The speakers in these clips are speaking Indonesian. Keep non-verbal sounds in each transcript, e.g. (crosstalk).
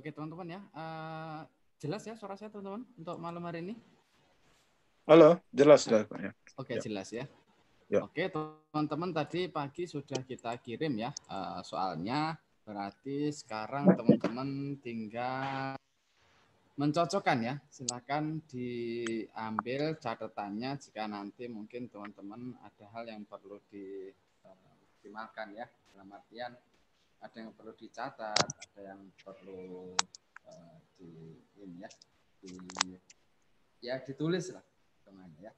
Oke teman-teman ya, uh, jelas ya suara saya teman-teman untuk malam hari ini. Halo, jelas sudah Pak ya. Oke ya. jelas ya. ya. Oke teman-teman tadi pagi sudah kita kirim ya uh, soalnya berarti sekarang teman-teman tinggal mencocokkan ya. Silahkan diambil catatannya jika nanti mungkin teman-teman ada hal yang perlu dioptimalkan eh, ya dalam artian ada yang perlu dicatat, ada yang perlu uh, di ini ya, di ya ditulis lah teman ya.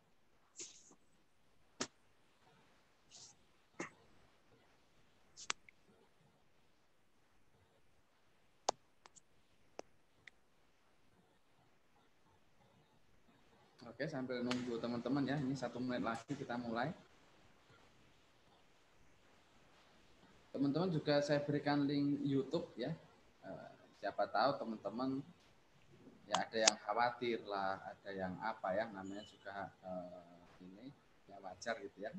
Oke, sambil nunggu teman-teman ya, ini satu menit lagi kita mulai. teman-teman juga saya berikan link YouTube ya. Eh, siapa tahu teman-teman ya ada yang khawatir lah, ada yang apa ya namanya juga uh, ini ya wajar gitu ya.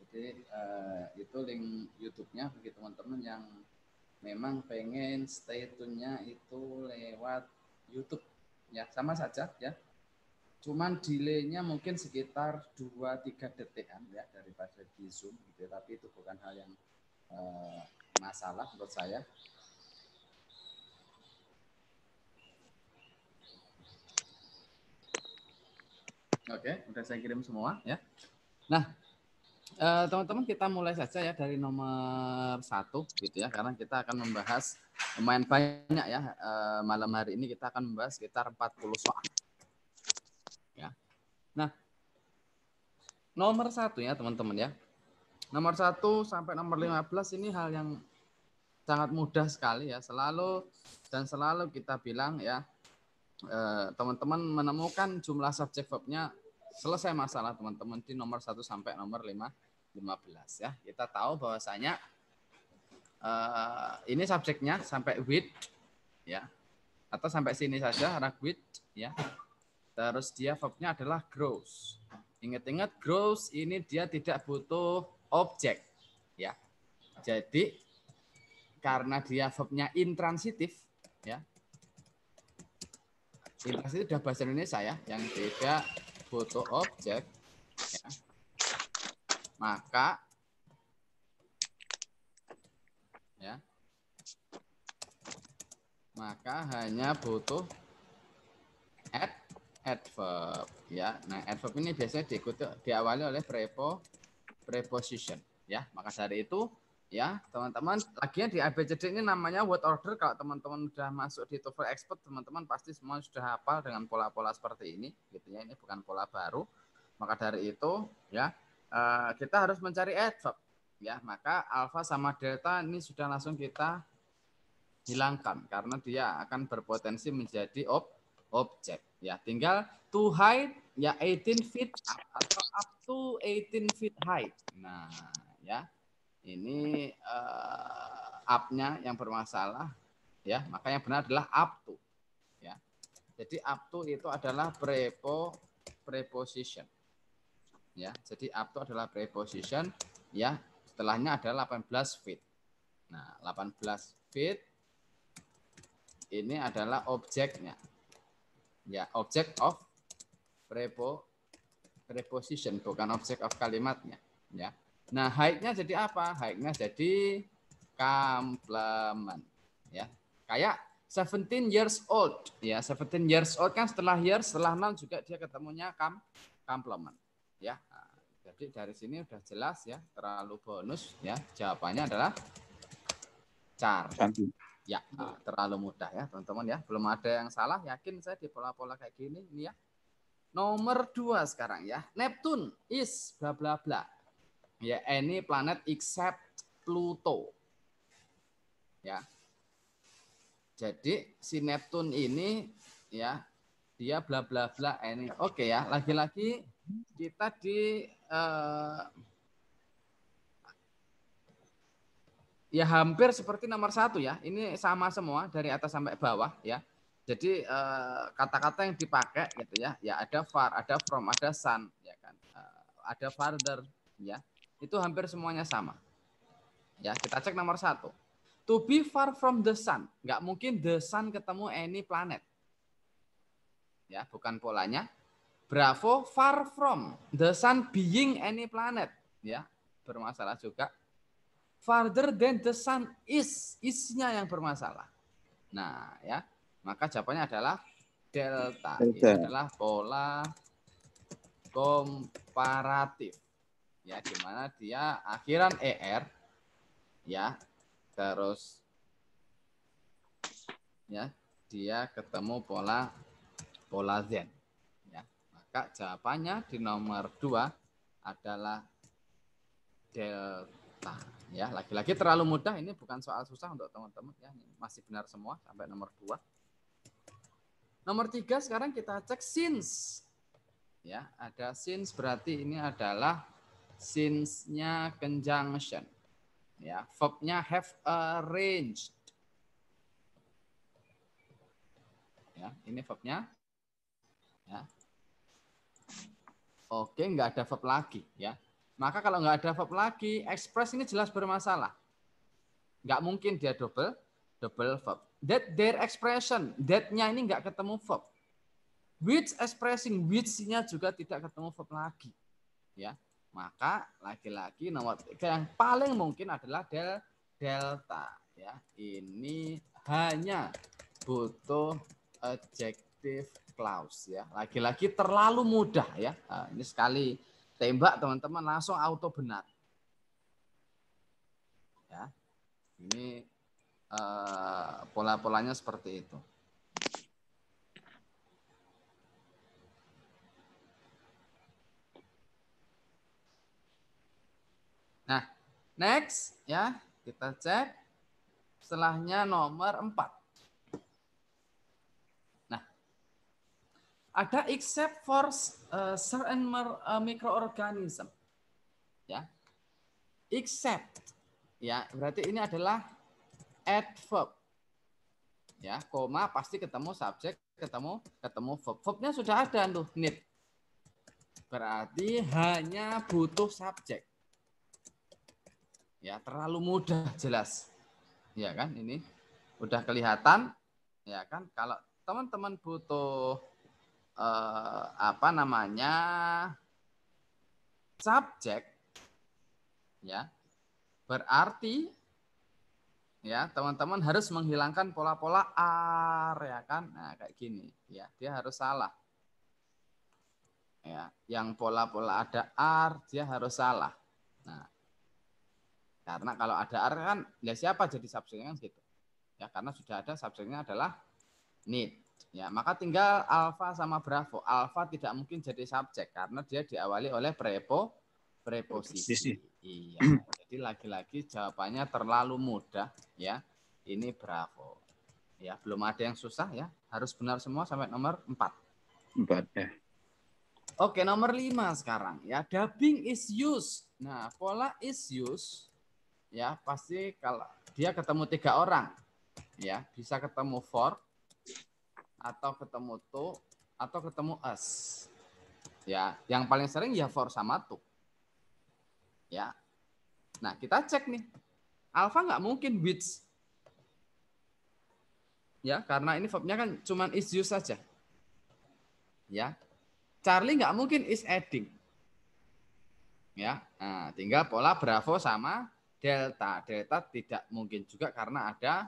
Jadi uh, itu link YouTube-nya bagi teman-teman yang memang pengen stay tune-nya itu lewat YouTube ya sama saja ya Cuman delaynya mungkin sekitar 2-3 detikan ya daripada di Zoom gitu. Ya. Tapi itu bukan hal yang uh, masalah menurut saya. Oke, udah saya kirim semua ya. Nah, eh, teman-teman uh, kita mulai saja ya dari nomor satu gitu ya, karena kita akan membahas lumayan banyak ya uh, malam hari ini kita akan membahas sekitar 40 soal Nah, nomor satu ya teman-teman ya. Nomor satu sampai nomor 15 ini hal yang sangat mudah sekali ya. Selalu dan selalu kita bilang ya, eh, teman-teman menemukan jumlah subjek verbnya selesai masalah teman-teman di nomor satu sampai nomor 5, 15 ya. Kita tahu bahwasanya eh, ini subjeknya sampai with ya atau sampai sini saja rak with ya Terus dia verbnya adalah grows. Ingat-ingat grows ini dia tidak butuh objek ya. Jadi karena dia verbnya intransitif ya. Intransitif sudah bahasa Indonesia ya yang tidak butuh objek ya. Maka ya. Maka hanya butuh at adverb ya. Nah, adverb ini biasanya diikuti diawali oleh prepo preposition ya. Maka dari itu ya, teman-teman, lagian di ABCD ini namanya word order kalau teman-teman sudah masuk di TOEFL expert, teman-teman pasti semua sudah hafal dengan pola-pola seperti ini gitu ya. Ini bukan pola baru. Maka dari itu ya, eh, kita harus mencari adverb ya. Maka alfa sama delta ini sudah langsung kita hilangkan karena dia akan berpotensi menjadi ob objek Ya, tinggal to height ya 18 feet up atau up to 18 feet height. Nah, ya. Ini uh, up-nya yang bermasalah ya. Maka yang benar adalah up to. Ya. Jadi up to itu adalah prepo preposition. Ya, jadi up to adalah preposition ya. Setelahnya adalah 18 feet. Nah, 18 feet ini adalah objeknya ya object of prepo preposition bukan object of kalimatnya ya nah height-nya jadi apa height-nya jadi complement ya kayak 17 years old ya 17 years old kan setelah years setelah non juga dia ketemunya kam complement ya jadi dari sini udah jelas ya terlalu bonus ya jawabannya adalah char Cantik. Ya, iya. eh, terlalu mudah ya, teman-teman ya. Belum ada yang salah, yakin saya di pola-pola kayak gini ini ya. Nomor dua sekarang ya. Neptune is bla bla bla. Ya, ini planet except Pluto. Ya. Jadi si neptun ini ya dia bla bla bla ini. Oke okay, ya, lagi-lagi kita di uh, ya hampir seperti nomor satu ya. Ini sama semua dari atas sampai bawah ya. Jadi eh, kata-kata yang dipakai gitu ya, ya ada far, ada from, ada sun, ya kan, eh, ada farther, ya, itu hampir semuanya sama. Ya kita cek nomor satu. To be far from the sun, nggak mungkin the sun ketemu any planet. Ya bukan polanya. Bravo far from the sun being any planet, ya bermasalah juga farther than the sun is isnya yang bermasalah. Nah, ya. Maka jawabannya adalah delta. delta. Ini adalah pola komparatif. Ya, di mana dia akhiran er ya. Terus ya, dia ketemu pola pola zen. Ya. Maka jawabannya di nomor 2 adalah delta ya lagi-lagi terlalu mudah ini bukan soal susah untuk teman-teman ya masih benar semua sampai nomor dua nomor tiga sekarang kita cek since ya ada since berarti ini adalah since-nya conjunction ya verbnya have arranged ya ini verbnya ya oke nggak ada verb lagi ya maka kalau nggak ada verb lagi, express ini jelas bermasalah. Nggak mungkin dia double, double verb. That their expression, that-nya ini nggak ketemu verb. Which expressing, which-nya juga tidak ketemu verb lagi. Ya, maka lagi-lagi, nomor tiga yang paling mungkin adalah del delta. Ya, ini hanya butuh adjective clause ya. lagi-lagi terlalu mudah ya. Nah, ini sekali tembak teman-teman langsung auto benar. Ya. Ini uh, pola-polanya seperti itu. Nah, next ya, kita cek setelahnya nomor 4. ada except for uh, certain uh, microorganism. Ya. Except ya, berarti ini adalah adverb. Ya, koma pasti ketemu subjek, ketemu ketemu verb. Verbnya sudah ada tuh, need. Berarti hanya butuh subjek. Ya, terlalu mudah jelas. Ya kan ini udah kelihatan ya kan kalau teman-teman butuh eh, apa namanya subjek ya berarti ya teman-teman harus menghilangkan pola-pola ar ya kan nah kayak gini ya dia harus salah ya yang pola-pola ada ar dia harus salah nah karena kalau ada ar kan ya siapa jadi subjeknya kan gitu ya karena sudah ada subjeknya adalah need Ya, maka tinggal alfa sama bravo. Alfa tidak mungkin jadi subjek karena dia diawali oleh prepo preposisi. Iya. Jadi lagi-lagi jawabannya terlalu mudah ya. Ini bravo. Ya, belum ada yang susah ya. Harus benar semua sampai nomor 4. 4 ya. Oke, nomor 5 sekarang ya. Dubbing is used. Nah, pola is used ya pasti kalau dia ketemu tiga orang ya bisa ketemu for atau ketemu to atau ketemu us. Ya, yang paling sering ya for sama to. Ya. Nah, kita cek nih. Alfa nggak mungkin which. Ya, karena ini verbnya kan cuman is use saja. Ya. Charlie nggak mungkin is adding. Ya. Nah, tinggal pola Bravo sama Delta. Delta tidak mungkin juga karena ada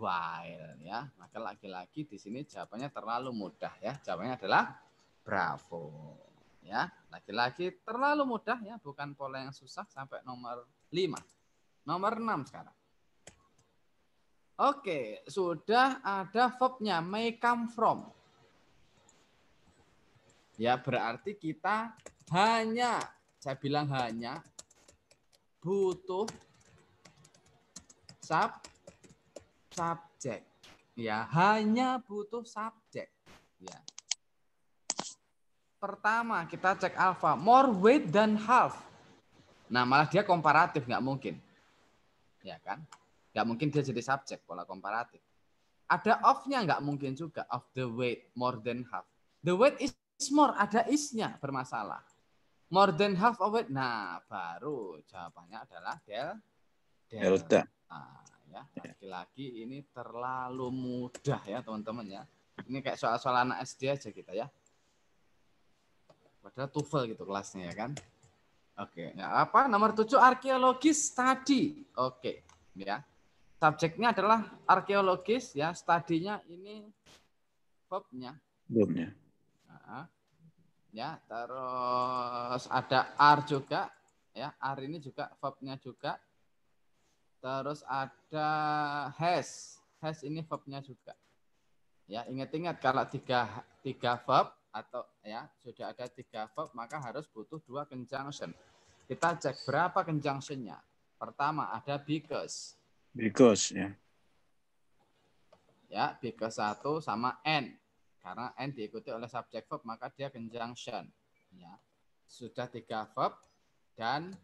while ya. Maka laki-laki di sini jawabannya terlalu mudah ya. Jawabannya adalah bravo ya. Laki-laki terlalu mudah ya, bukan pola yang susah sampai nomor lima, Nomor enam sekarang. Oke, sudah ada verbnya may come from. Ya, berarti kita hanya saya bilang hanya butuh sub subjek. Ya, hanya butuh subjek. Ya. Pertama, kita cek Alpha, More weight than half. Nah, malah dia komparatif, nggak mungkin. Ya kan? Nggak mungkin dia jadi subjek, pola komparatif. Ada of nya nggak mungkin juga. Of the weight, more than half. The weight is more, ada is-nya bermasalah. More than half of it. Nah, baru jawabannya adalah del, delta. delta. Ah. Ya. ya laki-laki ini terlalu mudah ya teman-teman ya ini kayak soal-soal anak SD aja kita ya padahal tuvel gitu kelasnya ya kan oke ya apa nomor tujuh arkeologis tadi oke ya subjeknya adalah arkeologis ya studinya ini verbnya verbnya nah, ya terus ada R juga ya R ini juga verbnya juga Terus ada has. E has e ini verbnya juga. Ya, ingat-ingat kalau tiga, tiga verb atau ya sudah ada tiga verb maka harus butuh dua conjunction. Kita cek berapa conjunctionnya. Pertama ada because. Because ya. Ya, because satu sama n Karena n diikuti oleh subject verb maka dia conjunction. Ya. Sudah tiga verb dan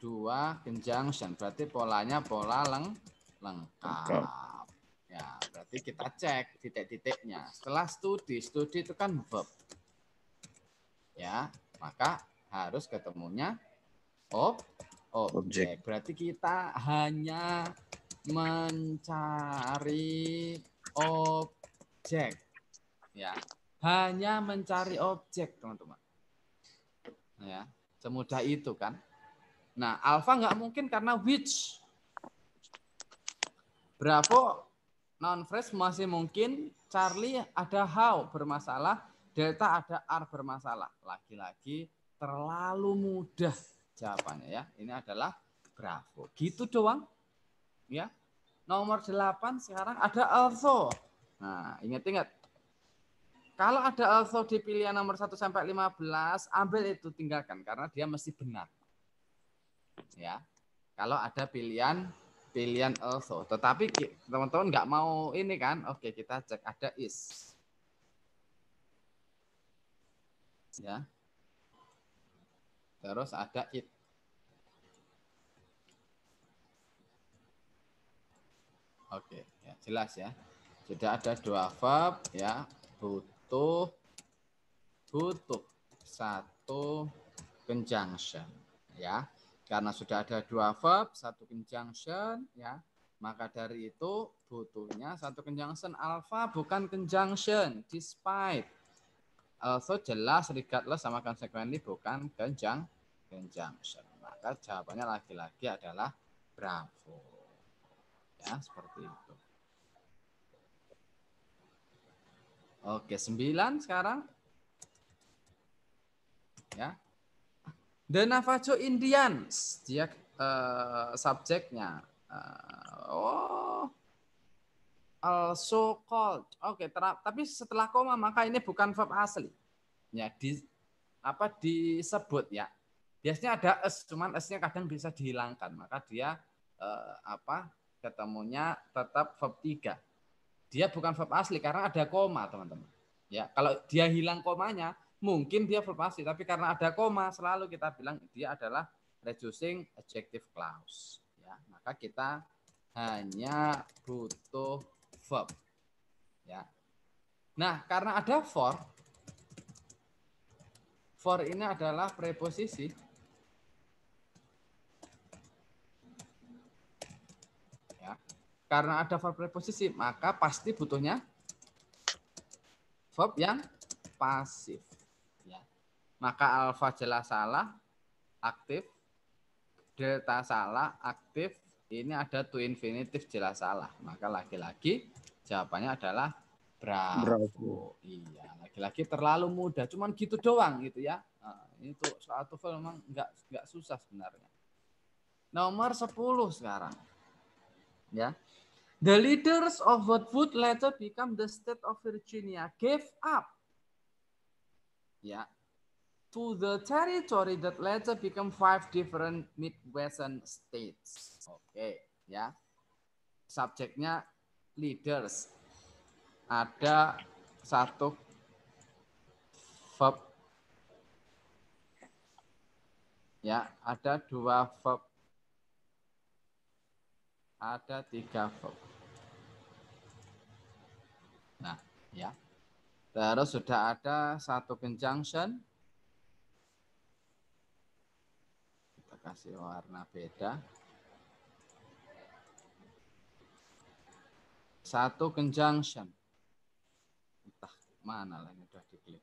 dua conjunction. Berarti polanya pola leng lengkap. Ya, berarti kita cek titik-titiknya. Setelah studi, studi itu kan verb. Ya, maka harus ketemunya ob objek. Berarti kita hanya mencari objek. Ya, hanya mencari objek, teman-teman. Ya, semudah itu kan. Nah, alfa nggak mungkin karena which. Bravo non fresh masih mungkin, Charlie ada how bermasalah, Delta ada r bermasalah. Lagi-lagi terlalu mudah jawabannya ya. Ini adalah Bravo. Gitu doang. Ya. Nomor 8 sekarang ada also. Nah, ingat-ingat. Kalau ada also di pilihan nomor 1 sampai 15, ambil itu tinggalkan karena dia mesti benar ya kalau ada pilihan pilihan also tetapi teman-teman nggak mau ini kan oke kita cek ada is ya terus ada it oke ya jelas ya sudah ada dua verb ya butuh butuh satu conjunction ya karena sudah ada dua verb, satu conjunction, ya, maka dari itu butuhnya satu conjunction alpha bukan conjunction despite. Also jelas regardless sama konsekuensi bukan kenjang conjunction. Maka jawabannya lagi-lagi adalah bravo. Ya, seperti itu. Oke, sembilan sekarang. Ya, The Navajo Indians. Dia uh, subjeknya. Uh, oh. Also called. Oke, okay, tapi setelah koma maka ini bukan verb asli. Ya, di apa disebut ya. Biasanya ada es, cuman esnya kadang bisa dihilangkan. Maka dia uh, apa ketemunya tetap verb tiga, Dia bukan verb asli karena ada koma, teman-teman. Ya, kalau dia hilang komanya, mungkin dia verbasi, tapi karena ada koma selalu kita bilang dia adalah reducing adjective clause. Ya, maka kita hanya butuh verb. Ya. Nah, karena ada for, for ini adalah preposisi. Ya. Karena ada for preposisi, maka pasti butuhnya verb yang pasif maka alfa jelas salah, aktif. Delta salah, aktif. Ini ada to infinitif jelas salah. Maka lagi-lagi jawabannya adalah bravo. bravo. Iya, lagi-lagi terlalu mudah. Cuman gitu doang gitu ya. Nah, ini tuh soal TOEFL memang nggak nggak susah sebenarnya. Nomor 10 sekarang. Ya. The leaders of what would later become the state of Virginia gave up. Ya, to the territory that later become five different Midwestern states. Oke, okay, ya. Subjeknya leaders. Ada satu verb. Ya, ada dua verb. Ada tiga verb. Nah, ya. Terus sudah ada satu conjunction, kasih warna beda. Satu conjunction. Entah mana lah ini udah diklik.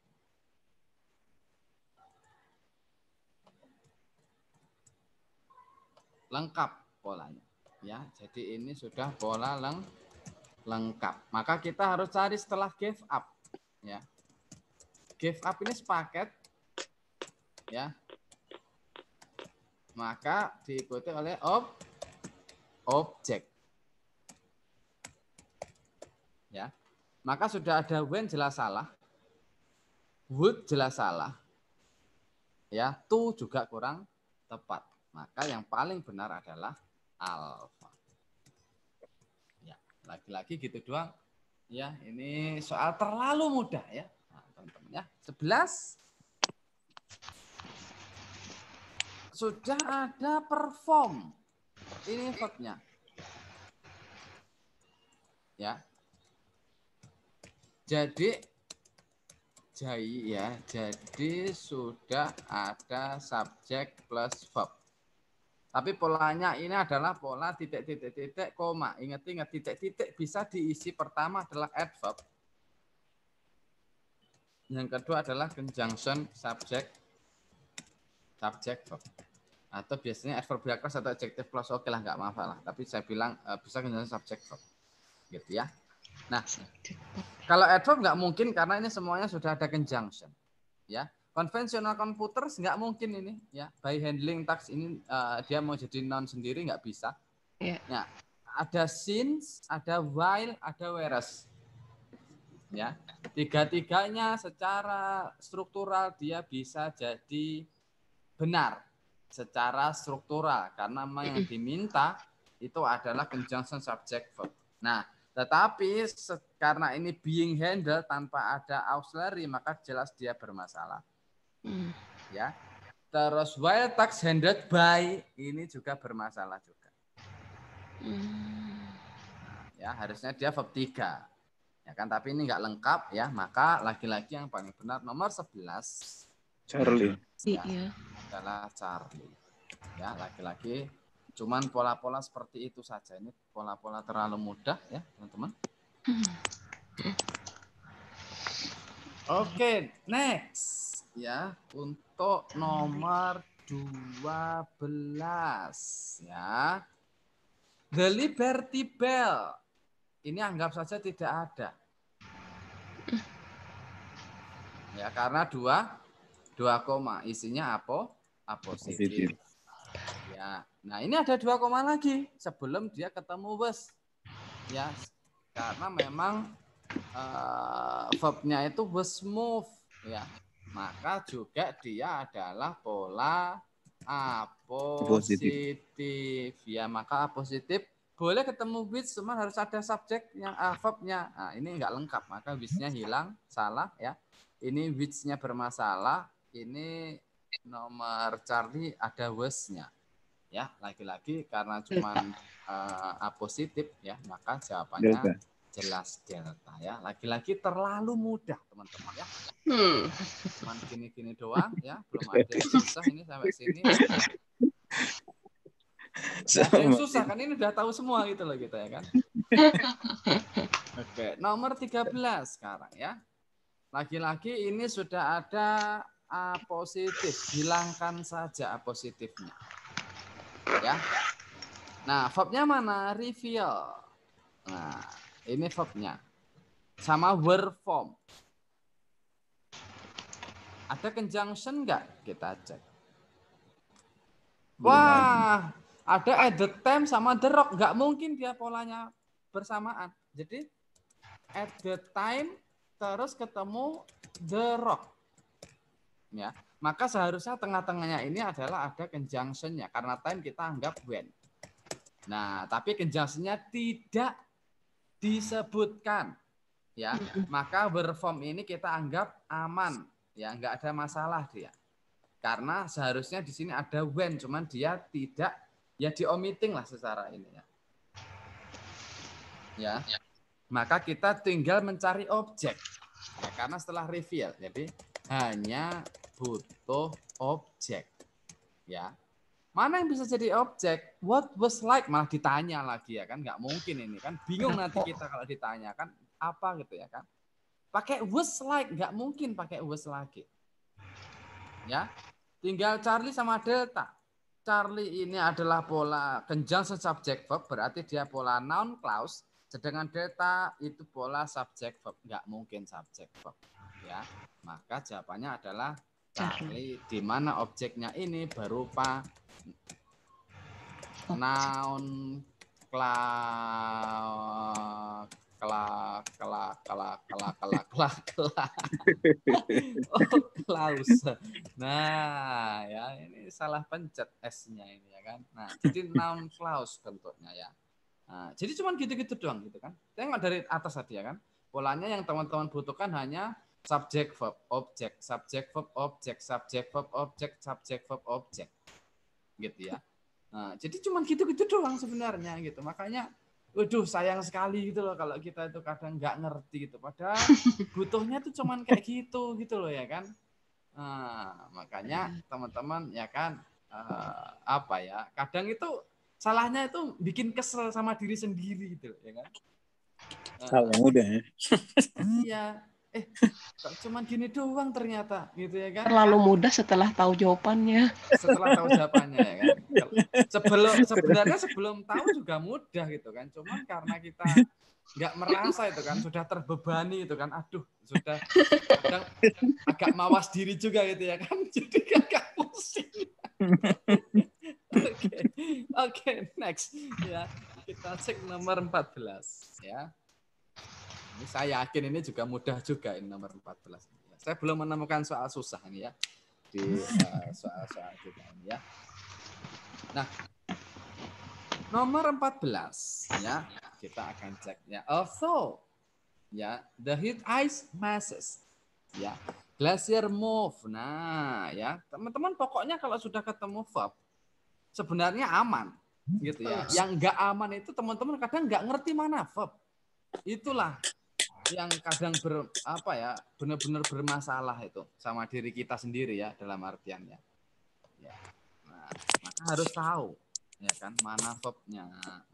Lengkap polanya. Ya, jadi ini sudah pola leng lengkap. Maka kita harus cari setelah give up. Ya. Give up ini sepaket. Ya, maka diikuti oleh ob objek. Ya. Maka sudah ada when jelas salah. Would jelas salah. Ya, to juga kurang tepat. Maka yang paling benar adalah alpha. Ya, lagi-lagi gitu doang. Ya, ini soal terlalu mudah ya. Nah, teman-teman ya. 11 sudah ada perform. Ini verbnya. Ya. Jadi jai ya. Jadi sudah ada subjek plus verb. Tapi polanya ini adalah pola titik-titik-titik koma. Ingat-ingat titik-titik bisa diisi pertama adalah adverb. Yang kedua adalah conjunction subject subjek verb atau biasanya adverb of class atau adjective plus oke okay lah nggak masalah tapi saya bilang uh, bisa menggunakan subjek verb gitu ya nah kalau adverb nggak mungkin karena ini semuanya sudah ada conjunction ya konvensional komputer nggak mungkin ini ya by handling tax ini uh, dia mau jadi noun sendiri nggak bisa ya nah ada since ada while ada whereas ya tiga tiganya secara struktural dia bisa jadi benar secara struktural karena yang diminta itu adalah conjunction subject verb. Nah, tetapi karena ini being handled tanpa ada auxiliary maka jelas dia bermasalah. Mm. Ya. Terus while tax handled by ini juga bermasalah juga. Mm. Ya, harusnya dia verb 3. Ya kan, tapi ini enggak lengkap ya, maka lagi-lagi yang paling benar nomor 11 Charlie. Ya adalah Charlie. Ya, laki-laki. Cuman pola-pola seperti itu saja. Ini pola-pola terlalu mudah ya, teman-teman. Oke, okay, next. Ya, untuk nomor 12 ya. The Liberty Bell. Ini anggap saja tidak ada. Ya, karena dua dua koma isinya apa? A positif. positif. Ya. Nah, ini ada dua koma lagi sebelum dia ketemu bus Ya. Karena memang uh, verbnya itu bus move ya. Maka juga dia adalah pola A positif. positif. Ya, maka A positif boleh ketemu with cuma harus ada subjek yang eh, verbnya. Nah, ini enggak lengkap, maka with-nya hilang, salah ya. Ini with-nya bermasalah, ini nomor Charlie ada wesnya, Ya, lagi-lagi karena cuma uh, (laughs) eh, A positif ya, maka jawabannya delta. jelas delta ya. Lagi-lagi terlalu mudah, teman-teman ya. Hmm. Cuma gini-gini doang ya, belum ada yang (laughs) susah ini sampai sini. Ya. yang susah kan ini udah tahu semua gitu loh kita ya kan. (laughs) Oke, nomor 13 sekarang ya. Lagi-lagi ini sudah ada A positif, hilangkan saja A positifnya. Ya. Nah, verbnya mana? Reveal. Nah, ini verbnya. Sama verb form. Ada conjunction enggak? Kita cek. Wah, ada at the time sama the rock. Enggak mungkin dia polanya bersamaan. Jadi at the time terus ketemu the rock ya maka seharusnya tengah-tengahnya ini adalah ada conjunction-nya karena time kita anggap when. Nah, tapi conjunction-nya tidak disebutkan. Ya, maka berform ini kita anggap aman, ya enggak ada masalah dia. Karena seharusnya di sini ada when, cuman dia tidak ya di omitting lah secara ini ya. Ya. Maka kita tinggal mencari objek. Ya, karena setelah reveal, jadi hanya butuh objek. Ya. Mana yang bisa jadi objek? What was like? Malah ditanya lagi ya kan. Gak mungkin ini kan. Bingung nanti kita kalau ditanya kan. Apa gitu ya kan. Pakai was like. Nggak mungkin pakai was lagi. Ya. Tinggal Charlie sama Delta. Charlie ini adalah pola kenjangan subjek verb. Berarti dia pola noun clause. Sedangkan delta itu pola subjek verb, nggak mungkin subjek verb. Ya, maka jawabannya adalah cari di mana objeknya ini berupa noun kla kla kla kla kla kla kla kla oh klaus nah ya ini salah pencet s-nya ini ya kan nah jadi noun klaus bentuknya ya nah, jadi cuma gitu-gitu doang gitu kan tengok dari atas tadi ya kan polanya yang teman-teman butuhkan hanya subjek verb objek subjek verb objek subjek verb objek subjek verb objek gitu ya nah, jadi cuman gitu-gitu doang sebenarnya gitu makanya waduh sayang sekali gitu loh kalau kita itu kadang nggak ngerti gitu padahal (laughs) butuhnya tuh cuman kayak gitu gitu loh ya kan nah, makanya iya. teman-teman ya kan uh, apa ya kadang itu salahnya itu bikin kesel sama diri sendiri gitu ya kan nah, salah mudah ya iya eh cuman gini doang ternyata gitu ya kan terlalu mudah setelah tahu jawabannya setelah tahu jawabannya ya kan sebelum (laughs) sebenarnya sebelum tahu juga mudah gitu kan cuman karena kita nggak merasa itu kan sudah terbebani itu kan aduh sudah kadang agak mawas diri juga gitu ya kan (laughs) jadi agak pusing (laughs) oke oke next ya kita cek nomor 14 ya ini saya yakin ini juga mudah juga ini nomor 14. Ya. Saya belum menemukan soal susah ini ya di eh, soal-soal uh, kita ini ya. Nah, nomor 14 ya, kita akan cek ya. Also ya, the heat ice masses ya. Glacier move. Nah, ya. Teman-teman pokoknya kalau sudah ketemu verb sebenarnya aman gitu ya. Hmm, Yang enggak aman itu teman-teman kadang nggak ngerti mana verb. Itulah yang kadang ber apa ya benar-benar bermasalah itu sama diri kita sendiri ya dalam artiannya ya nah, maka harus tahu ya kan mana topnya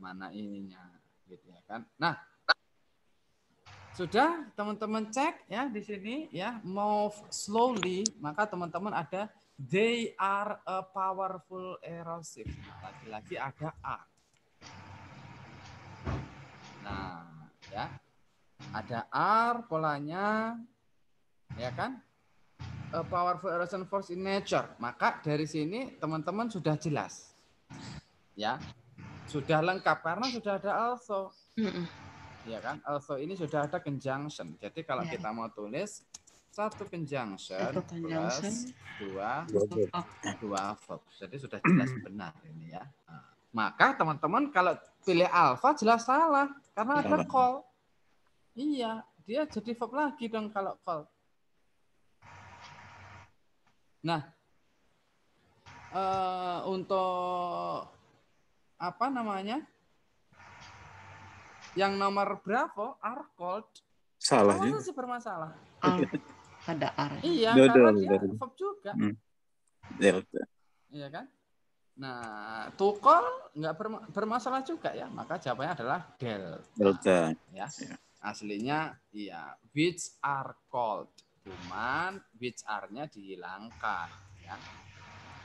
mana ininya gitu ya kan nah sudah teman-teman cek ya di sini ya move slowly maka teman-teman ada they are a powerful erosive lagi-lagi ada a nah ya ada R polanya, ya kan? A powerful erosion force in nature. Maka dari sini teman-teman sudah jelas. Ya. Sudah lengkap karena sudah ada also. Ya kan? Also ini sudah ada conjunction. Jadi kalau ya. kita mau tulis satu conjunction, conjunction. plus dua dua verb. Jadi sudah jelas benar ini ya. Nah, maka teman-teman kalau pilih alpha jelas salah karena ada call. Iya, dia jadi verb lagi dong kalau call. Nah, uh, untuk apa namanya? Yang nomor berapa are called. Salah juga. masih bermasalah. Ar. Ah, (laughs) ada ar. Iya, do, karena dia verb juga. Hmm. Iya kan? Nah, tukol nggak bermasalah juga ya, maka jawabannya adalah delta. Delta. Ya. ya. Aslinya iya, which are called. Cuman which are-nya dihilangkan ya.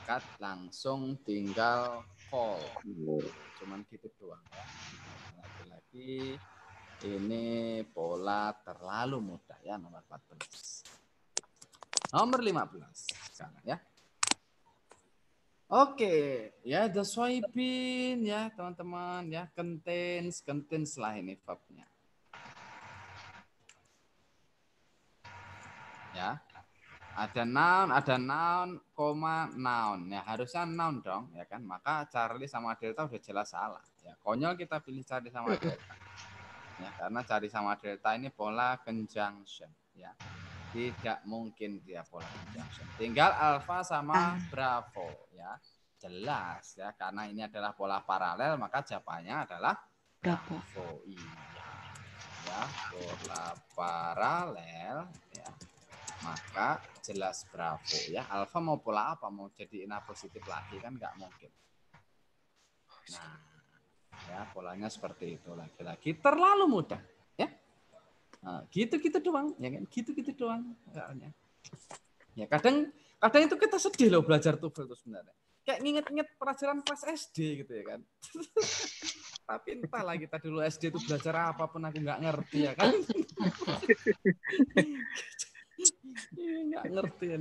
Cut langsung tinggal call. Iya. Cuman gitu doang ya. Lagi-lagi ini pola terlalu mudah ya nomor 14. Nomor 15 sekarang ya. Oke, okay. ya the swiping ya teman-teman ya contains contains lah ini verbnya. ya. Ada noun, ada noun, koma noun. Ya harusnya noun dong, ya kan? Maka Charlie sama Delta udah jelas salah. Ya, konyol kita pilih Charlie sama Delta. Ya, karena Charlie sama Delta ini pola conjunction, ya. Tidak mungkin dia pola conjunction. Tinggal alfa sama bravo, ya. Jelas ya, karena ini adalah pola paralel, maka jawabannya adalah bravo. bravo. Iya ya pola paralel ya maka jelas bravo ya alfa mau pola apa mau jadi ina positif lagi kan nggak mungkin nah ya polanya seperti itu lagi-lagi terlalu mudah ya nah, gitu gitu doang ya kan gitu gitu doang soalnya ya. ya kadang kadang itu kita sedih loh belajar tuh itu sebenarnya kayak nginget-nginget pelajaran kelas SD gitu ya kan (laughs) tapi entahlah kita dulu SD itu belajar apapun aku nggak ngerti ya kan (laughs)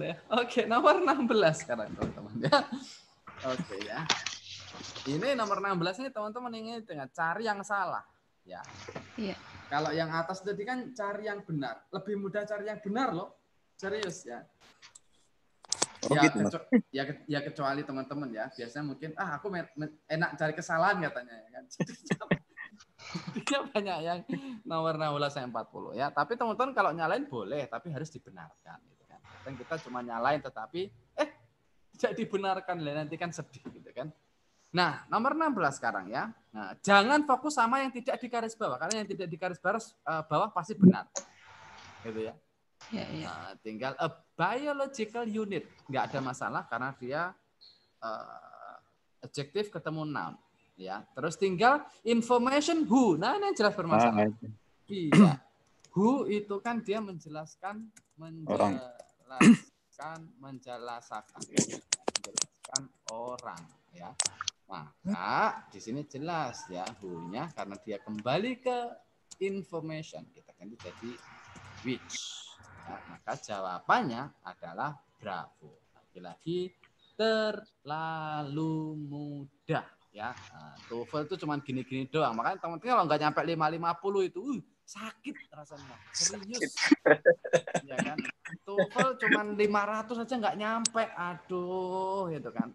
ya. Oke, nomor 16 sekarang teman-teman ya. Oke ya. Ini nomor 16 ini teman-teman ini dengan cari yang salah ya. Iya. Kalau yang atas tadi kan cari yang benar. Lebih mudah cari yang benar loh. Serius ya. Oh, ya, gitu, keco ya, ke ya kecuali teman-teman ya. Biasanya mungkin ah aku enak cari kesalahan katanya ya kan. Tidak (laughs) banyak yang nomor 16 saya 40 ya. Tapi teman-teman kalau nyalain boleh, tapi harus dibenarkan. Gitu kadang kita cuma nyalain tetapi eh tidak dibenarkan lah nanti kan sedih gitu kan. Nah, nomor 16 sekarang ya. Nah, jangan fokus sama yang tidak di garis bawah karena yang tidak di garis bawah, eh, bawah pasti benar. Gitu ya. Ya, ya. Nah, tinggal a biological unit nggak ada masalah karena dia uh, eh, objektif ketemu 6 ya terus tinggal information who nah ini jelas bermasalah ah, iya who itu kan dia menjelaskan menjelaskan menjelaskan menjelaskan menjelaskan orang ya maka di sini jelas ya hunya karena dia kembali ke information kita kan jadi which ya, maka jawabannya adalah bravo lagi-lagi terlalu mudah ya nah, TOEFL itu cuma gini-gini doang makanya teman-teman kalau nggak nyampe 550 itu uh, sakit rasanya serius (laughs) ya kan tuval cuma lima ratus aja nggak nyampe aduh gitu kan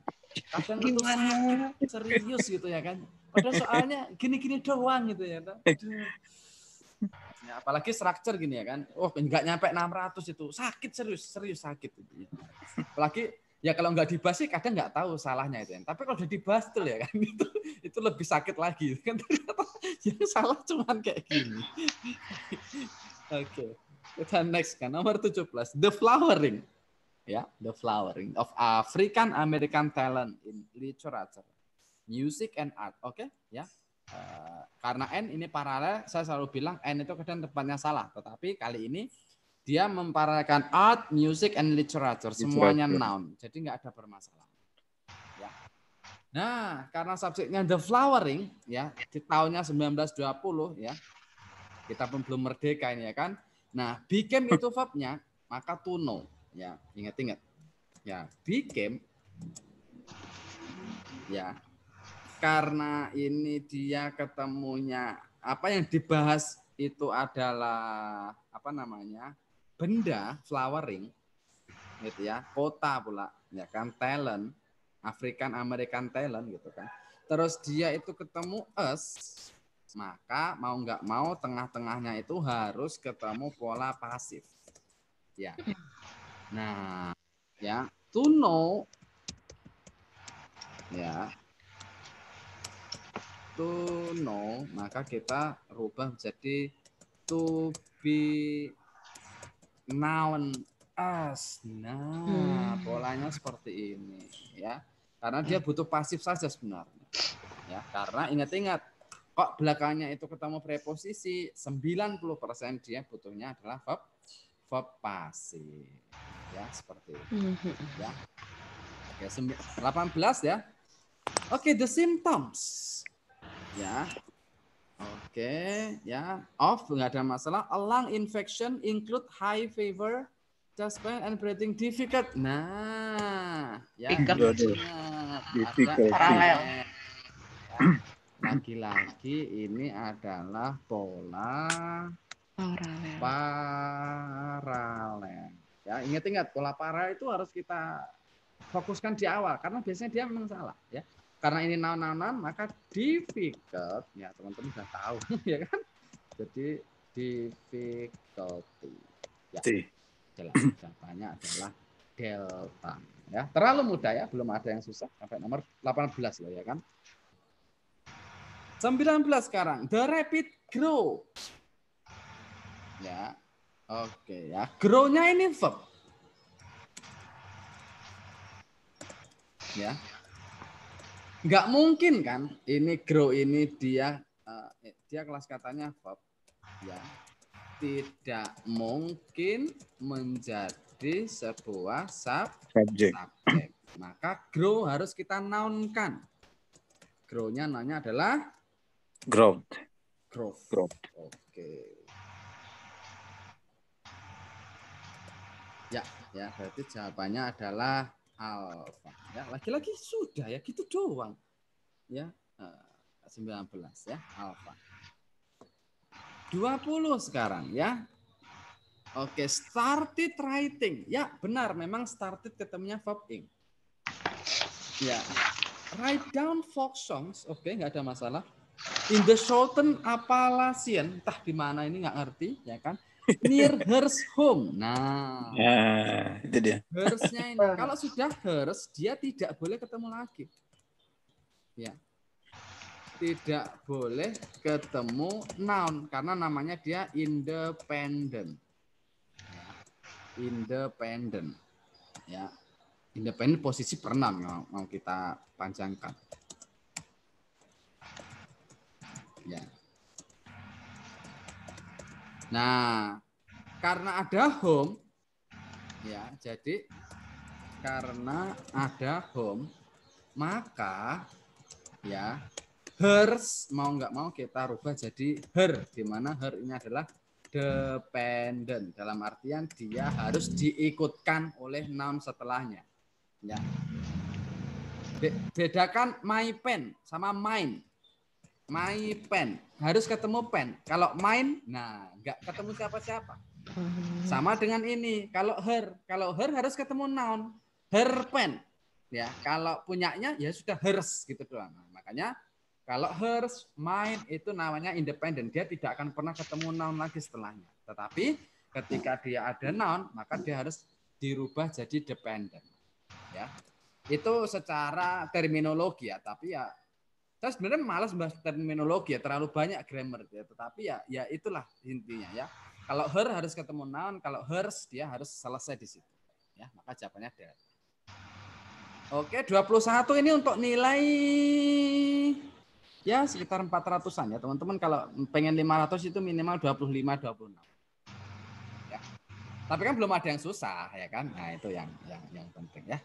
kadang itu sakit, serius gitu ya kan padahal soalnya gini-gini doang gitu ya kan (laughs) aduh. Ya, apalagi structure gini ya kan. Oh, nggak nyampe 600 itu. Sakit serius, serius sakit. ya, Apalagi ya kalau nggak dibahas sih kadang nggak tahu salahnya itu tapi kalau udah dibahas tuh ya kan (laughs) itu itu lebih sakit lagi kan ternyata (laughs) yang salah cuma kayak gini (laughs) oke okay. kita next kan nomor 17 the flowering ya yeah, the flowering of African American talent in literature music and art oke okay? ya yeah. uh, karena n ini paralel saya selalu bilang n itu kadang tempatnya salah tetapi kali ini dia memparalelkan art, music, and literature. Semuanya noun. Jadi nggak ada permasalahan. Ya. Nah, karena subjeknya The Flowering, ya, di tahunnya 1920, ya, kita pun belum merdeka ini ya kan. Nah, became itu verbnya, maka to know. Ya, ingat-ingat. Ya, became. Ya, karena ini dia ketemunya apa yang dibahas itu adalah apa namanya benda flowering gitu ya kota pula ya kan talent African American talent gitu kan terus dia itu ketemu es maka mau nggak mau tengah-tengahnya itu harus ketemu pola pasif ya nah ya to know ya to know maka kita rubah menjadi to be noun as. Nah, polanya hmm. seperti ini ya. Karena dia butuh pasif saja sebenarnya. Ya, karena ingat-ingat kok belakangnya itu ketemu preposisi 90% dia butuhnya adalah verb verb pasif. Ya, seperti itu. Hmm. Ya. Oke, 18 ya. Oke, the symptoms. Ya, Oke, okay, ya. Off nggak ada masalah. A lung infection include high fever, chest pain and breathing difficult. Nah, ya. Difficult. Nah, Paralel. Ya. Lagi-lagi ini adalah pola paralel. Paralel. Ya, ingat-ingat pola paralel itu harus kita fokuskan di awal karena biasanya dia memang salah, ya karena ini naon noun maka difficult ya teman-teman sudah tahu (laughs) ya kan jadi difficulty ya jelas jawabannya adalah delta ya terlalu mudah ya belum ada yang susah sampai nomor 18 loh ya kan 19 sekarang the rapid grow ya oke ya grow-nya ini verb ya nggak mungkin kan ini grow ini dia uh, dia kelas katanya pop ya tidak mungkin menjadi sebuah sub subjek. Maka grow harus kita naunkan. grownya namanya nanya adalah growth. Growth. growth. Oke. Okay. Ya, ya berarti jawabannya adalah alfa. Ya, laki-laki sudah ya gitu doang. Ya, 19 eh, ya, alfa. 20 sekarang ya. Oke, started writing. Ya, benar memang started ketemunya verb ing. Ya. Write down folk songs. Oke, nggak ada masalah. In the southern Appalachian, entah di mana ini nggak ngerti, ya kan? near hers home. Nah, ya, itu dia. Hersnya ini. Kalau sudah hers, dia tidak boleh ketemu lagi. Ya, tidak boleh ketemu noun karena namanya dia independent. Independent. Ya, Independent posisi pernah enam mau kita panjangkan. Ya. Nah, karena ada home, ya, jadi karena ada home, maka ya hers mau nggak mau kita rubah jadi her, di mana her ini adalah dependent dalam artian dia harus diikutkan oleh noun setelahnya. Ya. bedakan my pen sama mine. My pen. Harus ketemu pen. Kalau main, nah nggak ketemu siapa-siapa. Sama dengan ini. Kalau her, kalau her harus ketemu noun. Her pen. Ya, kalau punyanya ya sudah hers gitu doang. Nah, makanya kalau hers, main itu namanya independen. Dia tidak akan pernah ketemu noun lagi setelahnya. Tetapi ketika dia ada noun, maka dia harus dirubah jadi dependent. Ya. Itu secara terminologi ya, tapi ya saya sebenarnya malas bahas terminologi ya, terlalu banyak grammar ya, tetapi ya ya itulah intinya ya. Kalau her harus ketemu noun, kalau hers dia harus selesai di situ. Ya, maka jawabannya that. Oke, 21 ini untuk nilai ya sekitar 400-an ya, teman-teman. Kalau pengen 500 itu minimal 25 26 ya. tapi kan belum ada yang susah ya kan nah itu yang yang yang penting ya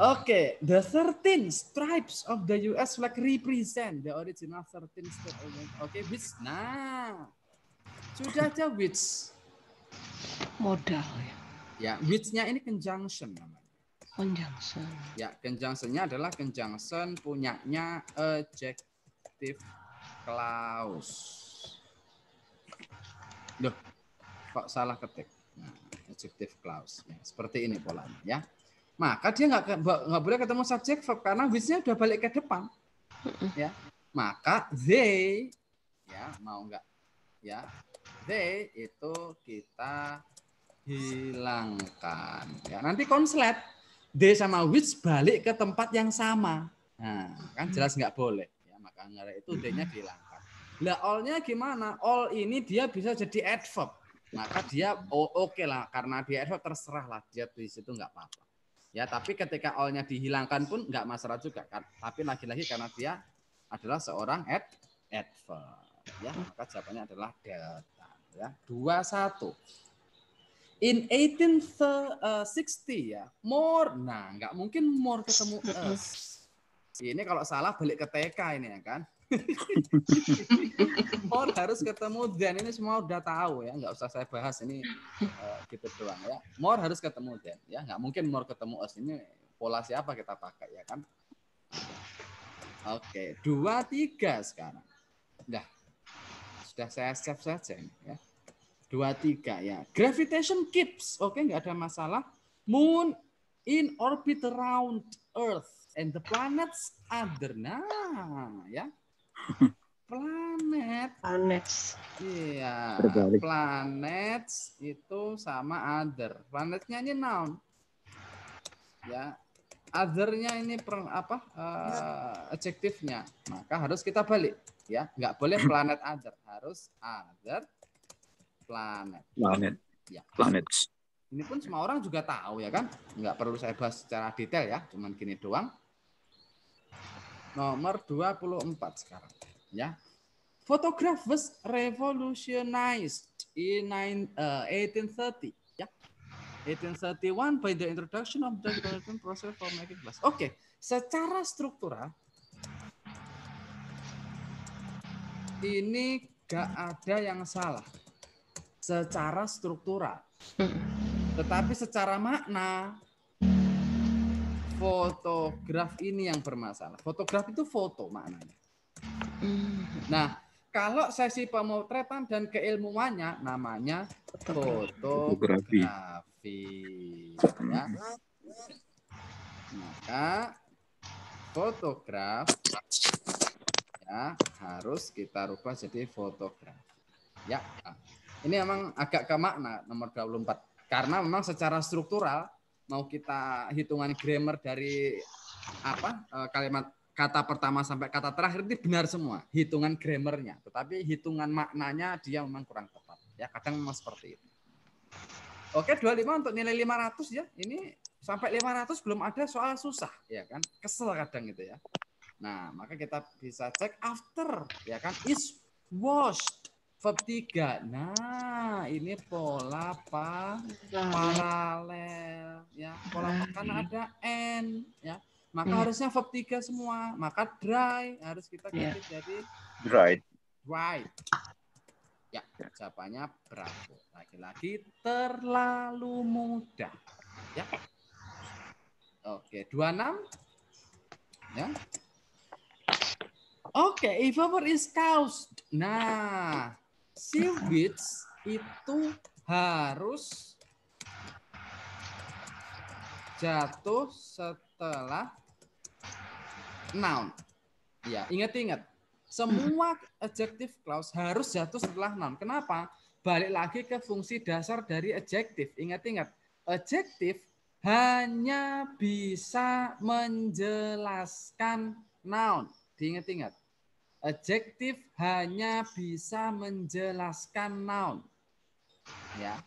Oke, okay. the 13 stripes of the US flag represent the original 13 stripes. Oke, which? Nah, sudah aja which. Modal ya. Ya, which-nya ini conjunction namanya. Conjunction. Ya, conjunction-nya adalah conjunction punyanya adjective clause. Loh, kok salah ketik? Nah, adjective clause. Ya, seperti ini polanya ya maka dia nggak nggak boleh ketemu subjek verb karena wish-nya udah balik ke depan. Ya, maka they ya mau nggak ya they itu kita hilangkan ya nanti konslet they sama which balik ke tempat yang sama nah kan jelas nggak boleh ya maka nggak itu they-nya dihilangkan lah all-nya gimana all ini dia bisa jadi adverb maka dia oh, oke okay lah karena dia adverb terserah lah dia di situ nggak apa-apa Ya, tapi ketika all-nya dihilangkan pun nggak masalah juga kan. Tapi lagi-lagi karena dia adalah seorang ad adverb. Ya, maka jawabannya adalah delta. Ya, dua satu. In 1860 ya, more. Nah, nggak mungkin more ketemu (laughs) us. Ini kalau salah balik ke TK ini ya kan. Paul harus ketemu Dan ini semua udah tahu ya, nggak usah saya bahas ini uh, gitu doang ya. Mor harus ketemu Dan ya, nggak mungkin Mor ketemu Os ini pola siapa kita pakai ya kan? Oke, dua tiga sekarang. Dah, sudah saya save saja ini ya. Dua tiga ya. Gravitation keeps, oke nggak ada masalah. Moon in orbit around Earth and the planets other. Nah, ya planet. Planet. Iya. Planet itu sama other. Planetnya ini noun. Ya. Othernya ini per, apa? Uh, adjektifnya. Maka harus kita balik. Ya, nggak boleh (laughs) planet other. Harus other planet. Planet. Ya. Planet. Ini pun semua orang juga tahu ya kan? Nggak perlu saya bahas secara detail ya. Cuman gini doang nomor 24 sekarang ya. Photographers revolutionized in 1830 eh, ya. 1831 by the introduction of the development process for making glass. Oke, okay. secara struktural ini gak ada yang salah secara struktural. Hmm. Tetapi secara makna fotograf ini yang bermasalah. Fotograf itu foto maknanya. Nah, kalau sesi pemotretan dan keilmuannya namanya fotografi. Ya. Maka fotograf ya harus kita rubah jadi fotograf. Ya. Ini memang agak ke makna nomor 24 karena memang secara struktural mau kita hitungan grammar dari apa eh, kalimat kata pertama sampai kata terakhir itu benar semua hitungan grammarnya tetapi hitungan maknanya dia memang kurang tepat ya kadang memang seperti itu oke 25 untuk nilai 500 ya ini sampai 500 belum ada soal susah ya kan kesel kadang gitu ya nah maka kita bisa cek after ya kan is washed verb 3. Nah, ini pola pa paralel ya. Pola nah. makan ada n ya. Maka hmm. harusnya verb 3 semua. Maka dry harus kita iya. ganti yeah. jadi dry. Dry. Ya, jawabannya bravo. Lagi-lagi terlalu mudah. Ya. Oke, 26. Ya. Oke, okay, if over is caused. Nah, Beats itu harus jatuh setelah noun. Ya, ingat-ingat. Semua adjective clause harus jatuh setelah noun. Kenapa? Balik lagi ke fungsi dasar dari adjective. Ingat-ingat. Adjective hanya bisa menjelaskan noun. Diingat-ingat. Adjektif hanya bisa menjelaskan noun. Ya.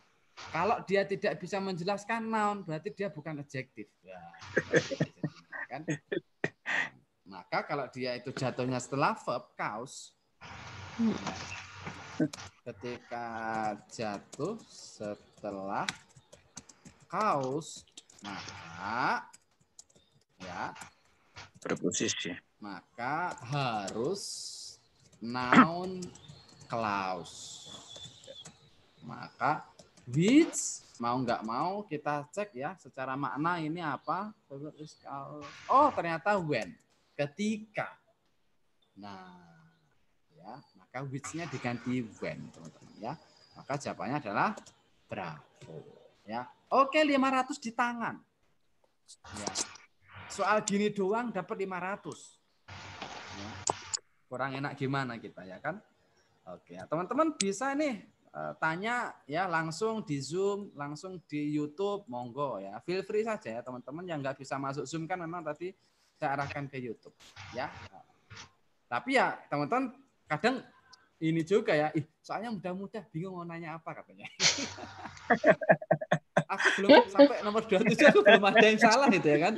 Kalau dia tidak bisa menjelaskan noun, berarti dia bukan adjektif. Ya, (laughs) kan? Maka kalau dia itu jatuhnya setelah verb cause, ya. ketika jatuh setelah cause, maka ya berposisi maka harus noun clause. Maka which mau nggak mau kita cek ya secara makna ini apa? Oh ternyata when, ketika. Nah, ya maka which-nya diganti when teman-teman ya. Maka jawabannya adalah bravo ya. Oke 500 di tangan. Ya. Soal gini doang dapat 500 kurang enak gimana kita ya kan oke ya, teman-teman bisa nih eh, tanya ya langsung di Zoom, langsung di YouTube, monggo ya. Feel free saja ya teman-teman yang nggak bisa masuk Zoom kan memang tadi saya arahkan ke YouTube ya. Tapi ya teman-teman kadang ini juga ya, Ih, soalnya mudah-mudah bingung mau nanya apa katanya. (laughs) aku belum ya. sampai nomor 27 aku belum ada yang salah gitu ya kan.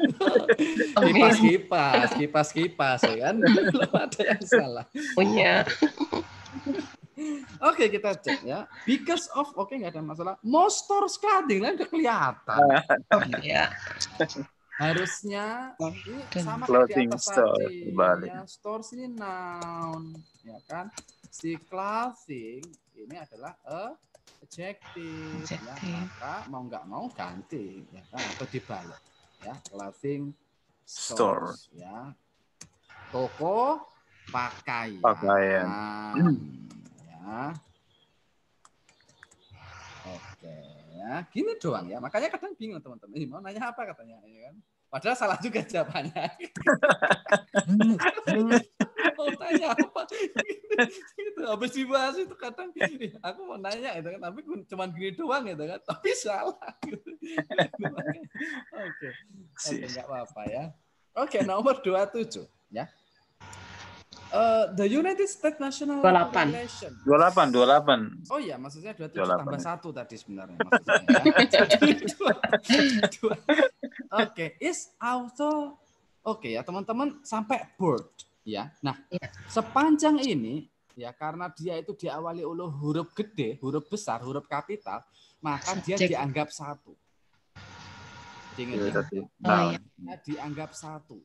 (laughs) kipas kipas kipas kipas ya kan (laughs) belum ada yang salah. Punya. Oh oke okay, kita cek ya. Because of oke okay, nggak ada masalah. Monster Skading lah udah kelihatan. Ah. Iya. (laughs) Harusnya ini sama closing atas store tadi. Balik. Ya, store sini noun ya kan. Si clothing ini adalah a Objektif, ya, maka mau nggak mau ganti ya kan atau dibalik ya clothing store, store. ya toko pakaian, pakaian. ya oke ya gini doang ya makanya kadang bingung teman-teman ini mau nanya apa katanya ya kan padahal salah juga jawabannya (laughs) mau tanya apa (laughs) gitu habis dibahas itu kadang aku mau nanya itu kan tapi cuma gini doang gitu kan (laughs) tapi salah gitu. (laughs) oke oke nggak apa-apa ya oke okay, nomor 27 ya Uh, the United States National 28. Relation. 28, 28. Oh iya, maksudnya 27 28. tambah 1 tadi sebenarnya. Ya. Oke, okay. is auto Oke okay, ya teman-teman sampai board ya. Nah, ya. sepanjang ini ya karena dia itu diawali oleh huruf gede, huruf besar, huruf kapital, maka dia Cek. dianggap satu. Dengan iya, ya, ya. Nah, oh, iya. dia dianggap satu.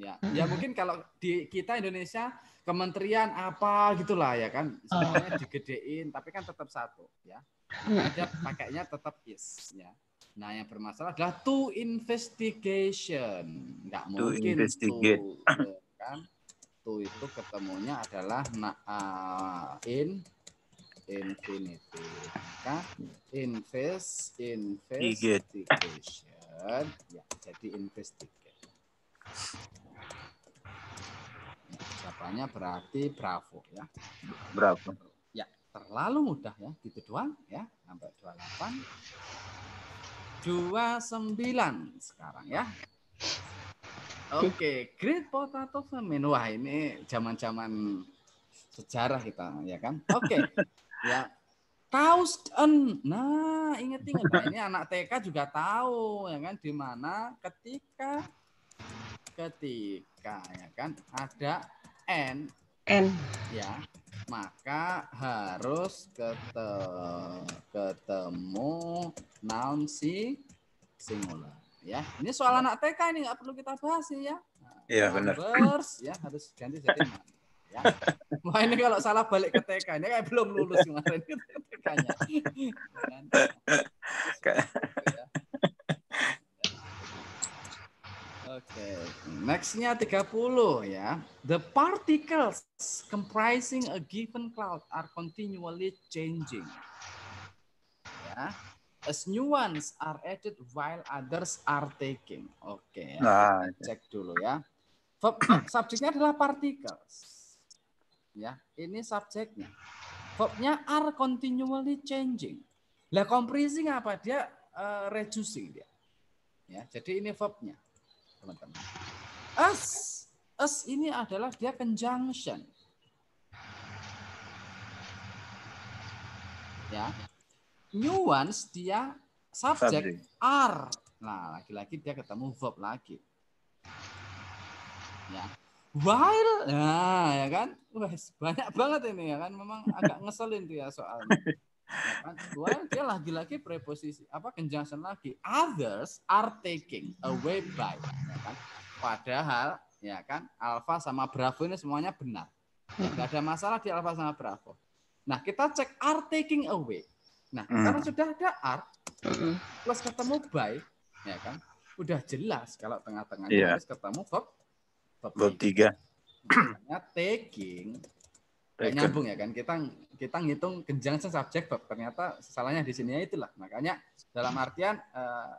Ya, hmm. ya mungkin kalau di kita Indonesia kementerian apa gitulah ya kan oh. semuanya digedein tapi kan tetap satu ya. Ada hmm. pakainya tetap is ya. Nah, yang bermasalah adalah to investigation. Enggak mungkin to investigate. To, ya kan? satu itu ketemunya adalah uh, in infinity. Maka invest investigation. Ya, jadi investigate. Ya, jawabannya berarti bravo ya. Bravo. Ya, terlalu mudah ya, gitu doang ya. Sampai 28. 29 sekarang ya. Oke, okay. Great Potato Famine. Wah, ini zaman-zaman sejarah kita, ya kan? Oke. Okay. (laughs) ya. Thousand. Nah, inget-inget. Nah, ini anak TK juga tahu, ya kan? Di mana ketika ketika ya kan ada n n ya maka harus ketemu ketemu noun si singular ya ini soal iya. anak TK ini nggak perlu kita bahas nih ya nah, iya benar ya harus ganti jadi ya. Wah ini kalau salah balik ke TK ini kayak belum lulus (laughs) kemarin TK-nya. Kan? Gitu ya. Oke, okay. nextnya 30 ya. The particles comprising a given cloud are continually changing. Ya, as ones are added while others are taking. Oke, okay, ya. nah, iya. cek dulu ya. (clears throat) subjeknya adalah particles. Ya, ini subjeknya. Verbnya are continually changing. Lah comprising apa? Dia uh, reducing dia. Ya, jadi ini verbnya, teman-teman. As as ini adalah dia conjunction. Ya, nuance dia subject are. Nah, lagi-lagi dia ketemu verb lagi. Ya. While, nah ya kan, Wah, banyak banget ini ya kan, memang agak ngeselin tuh Ya, (laughs) ya kan? While dia lagi-lagi preposisi apa conjunction lagi. Others are taking away by. Ya kan? Padahal ya kan, alfa sama bravo ini semuanya benar. Enggak ada masalah di alfa sama bravo. Nah, kita cek are taking away. Nah, hmm. karena sudah ada art plus hmm. ketemu by, ya kan? Udah jelas kalau tengah-tengahnya yeah. plus ketemu verb verb tiga. Makanya taking Taken. nyambung ya kan kita kita ngitung conjunction subjek verb ternyata salahnya di sini ya itulah makanya dalam artian uh,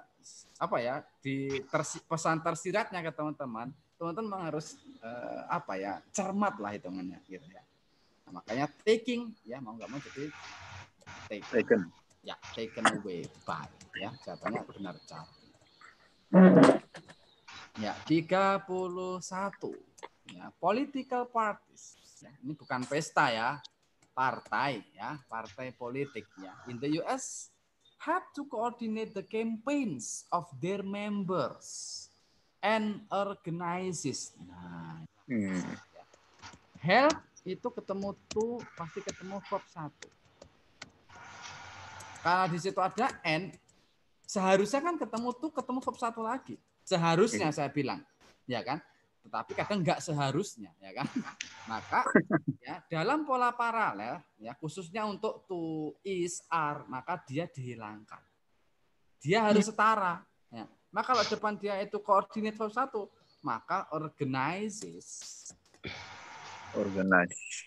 apa ya di tersi, pesan tersiratnya ke teman-teman teman-teman harus uh, apa ya cermat lah hitungannya gitu ya nah, makanya taking ya mau nggak mau jadi taken. taken. Ya, taken away by. Ya, jawabannya benar cari, Ya, 31. Ya, political parties. Ya, ini bukan pesta ya, partai ya, partai politik ya. In the US have to coordinate the campaigns of their members and organizes. Nah, hmm. Ya. help itu ketemu tuh pasti ketemu verb satu kalau di situ ada n, seharusnya kan ketemu tuh ketemu sub satu lagi. Seharusnya saya bilang, ya kan? Tetapi kadang nggak seharusnya, ya kan? (laughs) Maka (laughs) ya dalam pola paralel, ya khususnya untuk to is r, maka dia dihilangkan. Dia harus iya. setara. Ya. Maka kalau depan dia itu koordinat sub satu, maka organizes organize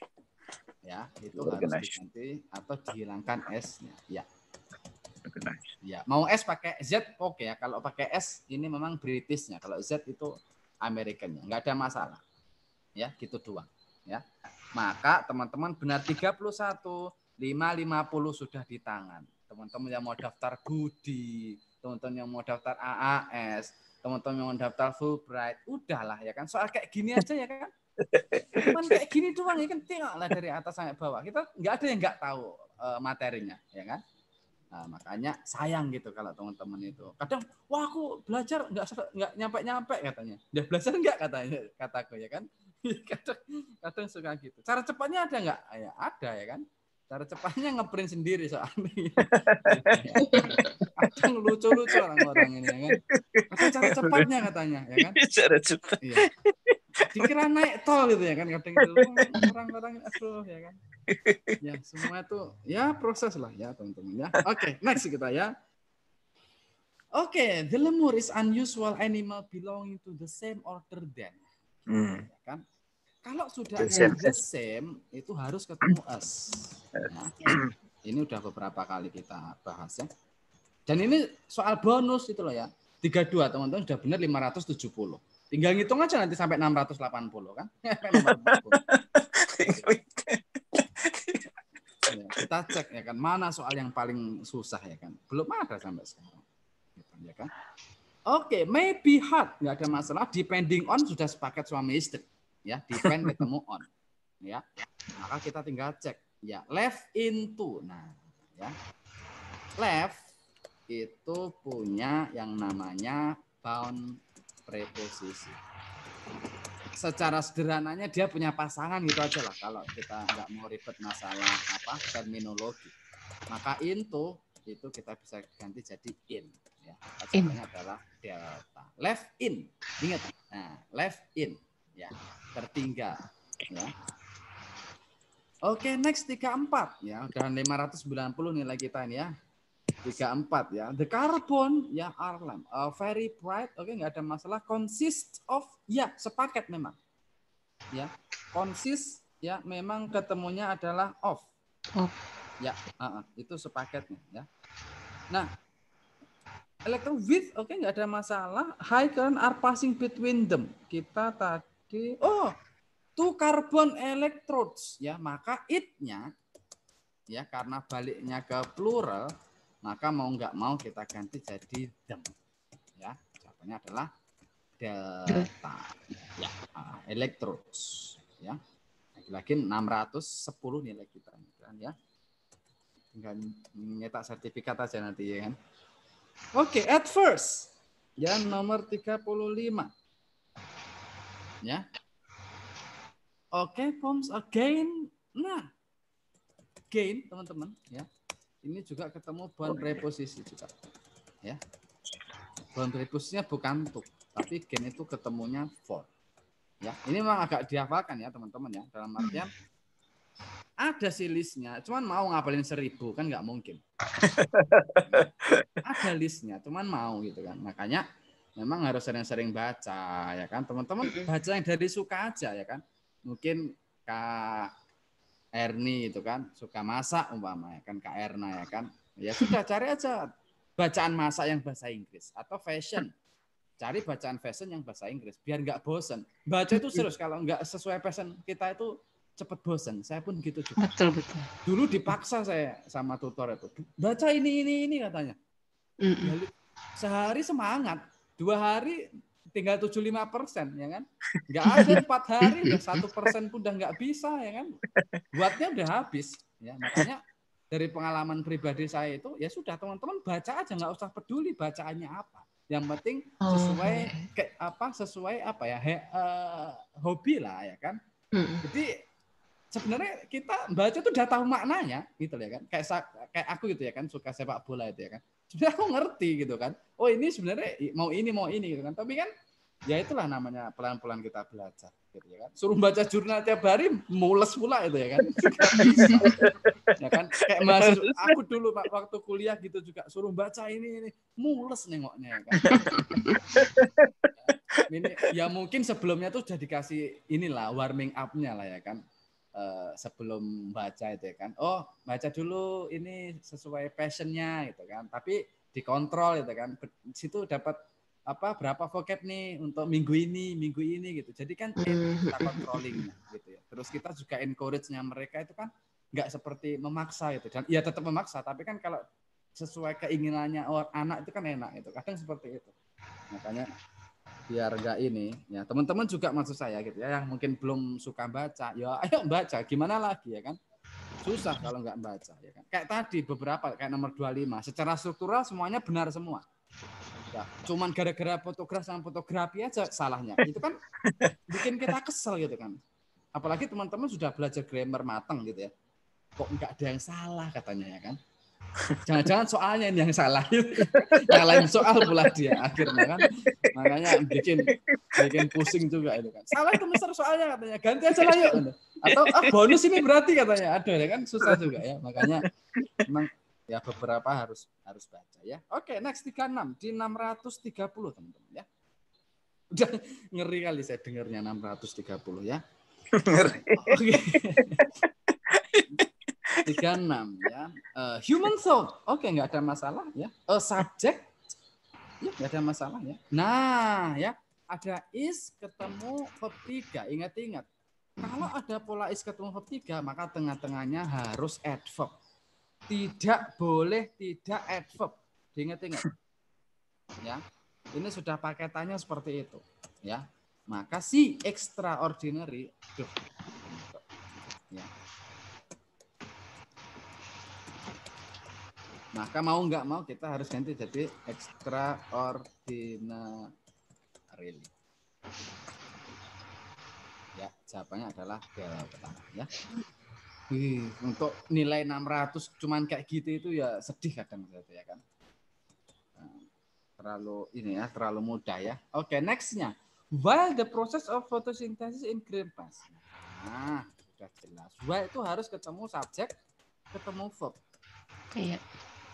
ya itu organize. harus diganti atau dihilangkan s-nya ya Ya, mau S pakai Z oke okay ya. Kalau pakai S ini memang Britishnya. Kalau Z itu Amerikanya Enggak ada masalah. Ya, gitu doang. Ya. Maka teman-teman benar 31, 550 sudah di tangan. Teman-teman yang mau daftar Budi, teman-teman yang mau daftar AAS, teman-teman yang mau daftar Fulbright, udahlah ya kan. Soal kayak gini aja ya kan. Cuman kayak gini doang ya kan tengoklah dari atas sampai bawah. Kita nggak ada yang nggak tahu eh, materinya, ya kan? Nah, makanya sayang gitu kalau teman-teman itu. Kadang, wah aku belajar nggak nggak nyampe-nyampe katanya. Dia belajar nggak katanya, kataku ya kan. (laughs) kadang, kadang suka gitu. Cara cepatnya ada nggak? Ah, ya, ada ya kan. Cara cepatnya ngeprint sendiri soalnya. (laughs) kadang lucu-lucu orang-orang ini ya kan. Masa cara cepatnya katanya ya kan. (laughs) Cara cepat. Iya. Dikira naik tol gitu ya kan kadang itu orang-orang aduh ya kan ya semua itu ya proses lah ya teman-teman ya. Oke okay, next kita ya. Oke okay, the lemur is unusual animal belonging to the same order than. Hmm. Ya kan? Kalau sudah the same, the same itu harus ketemu us. Ya. Hmm. ini udah beberapa kali kita bahas ya. Dan ini soal bonus itu loh ya. 32 teman-teman sudah benar 570. Tinggal ngitung aja nanti sampai 680 kan. (laughs) (laughs) kita cek ya kan mana soal yang paling susah ya kan belum ada sampai sekarang gitu, ya kan oke okay, maybe hard nggak ada masalah depending on sudah sepaket suami istri ya depend (laughs) ketemu on ya maka kita tinggal cek ya left into nah ya left itu punya yang namanya bound preposisi secara sederhananya dia punya pasangan gitu aja lah kalau kita nggak mau ribet masalah apa terminologi. Maka into itu kita bisa ganti jadi in. Ya. in. adalah delta. Left in, ingat. Nah, left in, ya tertinggal. Ya. Oke, next 34 ya. sembilan 590 nilai kita ini ya tiga empat ya. The carbon ya Arlam, uh, very bright, oke okay, nggak ada masalah. consist of ya sepaket memang. Ya. Consist ya memang ketemunya adalah of. Of. Ya, uh, uh, itu sepaketnya ya. Nah, electron width oke okay, nggak ada masalah. High current are passing between them. Kita tadi oh two carbon electrodes ya, maka itnya ya karena baliknya ke plural maka mau nggak mau kita ganti jadi dem. Ya, jawabannya adalah delta. Ya, ah, elektrodes. Ya, lagi-lagi 610 nilai kita, kan ya. Tinggal nyetak sertifikat aja nanti ya kan. Oke, okay, at first. Ya, nomor 35. Ya. Oke, okay, forms again. Nah, gain teman-teman ya ini juga ketemu bond reposisi juga. Ya. Bond preposisinya bukan to tapi gen itu ketemunya for. Ya, ini memang agak dihafalkan ya teman-teman ya. Dalam artian ada sih listnya, cuman mau ngapalin seribu kan nggak mungkin. (laughs) ada listnya, cuman mau gitu kan. Makanya memang harus sering-sering baca ya kan. Teman-teman baca yang dari suka aja ya kan. Mungkin Kak Erni itu kan suka masak umpama ya kan Kak Erna ya kan. Ya sudah cari aja bacaan masak yang bahasa Inggris atau fashion. Cari bacaan fashion yang bahasa Inggris biar nggak bosen. Baca itu serius kalau nggak sesuai fashion kita itu cepet bosen. Saya pun gitu juga. Betul betul. Dulu dipaksa saya sama tutor itu baca ini ini ini katanya. Lalu, Sehari semangat, dua hari tinggal 75 persen ya kan nggak ada empat hari udah satu persen pun udah nggak bisa ya kan buatnya udah habis ya makanya dari pengalaman pribadi saya itu ya sudah teman-teman baca aja nggak usah peduli bacaannya apa yang penting oh, sesuai ke, apa sesuai apa ya he, uh, hobi lah ya kan hmm. jadi sebenarnya kita baca tuh udah tahu maknanya gitu ya kan kayak kayak aku gitu ya kan suka sepak bola itu ya kan sebenarnya aku ngerti gitu kan oh ini sebenarnya mau ini mau ini gitu kan tapi kan ya itulah namanya pelan-pelan kita belajar gitu ya kan suruh baca jurnal tiap hari mules pula itu ya kan (laughs) ya kan kayak masih aku dulu pak waktu kuliah gitu juga suruh baca ini ini mules nengoknya ya kan (laughs) ini ya mungkin sebelumnya tuh sudah dikasih inilah warming up-nya lah ya kan uh, sebelum baca itu ya kan oh baca dulu ini sesuai passionnya gitu kan tapi dikontrol gitu kan situ dapat apa berapa vocab nih untuk minggu ini minggu ini gitu jadi kan hmm. kita controlling gitu ya terus kita juga encourage-nya mereka itu kan nggak seperti memaksa gitu dan ya tetap memaksa tapi kan kalau sesuai keinginannya orang anak itu kan enak itu kadang seperti itu makanya biar enggak ini ya teman-teman juga maksud saya gitu ya yang mungkin belum suka baca ya ayo baca gimana lagi ya kan susah kalau nggak baca ya kan kayak tadi beberapa kayak nomor 25 secara struktural semuanya benar semua ya, cuman gara-gara fotografi sama fotografi aja salahnya itu kan bikin kita kesel gitu kan apalagi teman-teman sudah belajar grammar matang gitu ya kok nggak ada yang salah katanya ya kan Jangan-jangan soalnya ini yang salah. (laughs) yang lain soal pula dia akhirnya kan. Makanya bikin bikin pusing juga itu kan. Salah itu mister soalnya katanya. Ganti aja lah yuk. Atau ah, bonus ini berarti katanya. Aduh ya kan susah juga ya. Makanya memang ya beberapa harus harus baca ya. Oke, next 36 di 630 teman-teman ya. Udah ngeri kali saya dengarnya 630 ya. Ngeri. Oke tiga enam ya. Uh, human thought. Oke, okay, nggak ada masalah ya. A subject. Ya, nggak ada masalah ya. Nah, ya. Ada is ketemu verb tiga Ingat-ingat. Kalau ada pola is ketemu verb tiga maka tengah-tengahnya harus adverb. Tidak boleh tidak adverb. Ingat-ingat. Ya. Ini sudah paketannya seperti itu, ya. Maka si extraordinary, duh, ya maka mau nggak mau kita harus ganti jadi extraordinary. Ya, jawabannya adalah gel pertama ya. Wih, untuk nilai 600 cuman kayak gitu itu ya sedih kadang gitu ya kan. Nah, terlalu ini ya, terlalu mudah ya. Oke, okay, nextnya. While the process of photosynthesis in green pass. Nah, sudah jelas. While itu harus ketemu subjek, ketemu verb. Iya.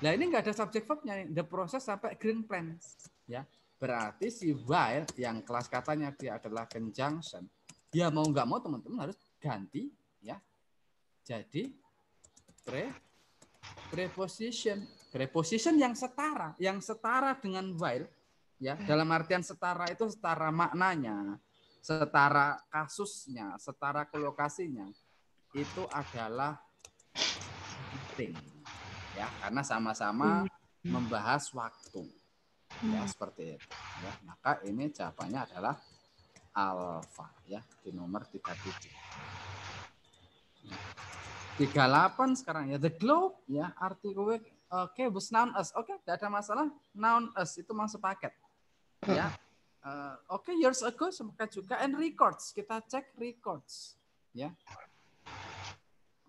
Nah ini nggak ada subjek verbnya, the process sampai green plans, Ya, berarti si while yang kelas katanya dia adalah conjunction. Ya mau nggak mau teman-teman harus ganti ya. Jadi pre preposition preposition yang setara, yang setara dengan while ya. Dalam artian setara itu setara maknanya, setara kasusnya, setara kolokasinya itu adalah penting ya karena sama-sama hmm. membahas waktu ya hmm. seperti itu ya maka ini jawabannya adalah alfa ya di nomor 37 38 sekarang ya the globe ya arti gue oke okay, was noun as oke okay, tidak ada masalah noun as itu masuk paket ya uh, oke okay, years ago semoga juga and records kita cek records ya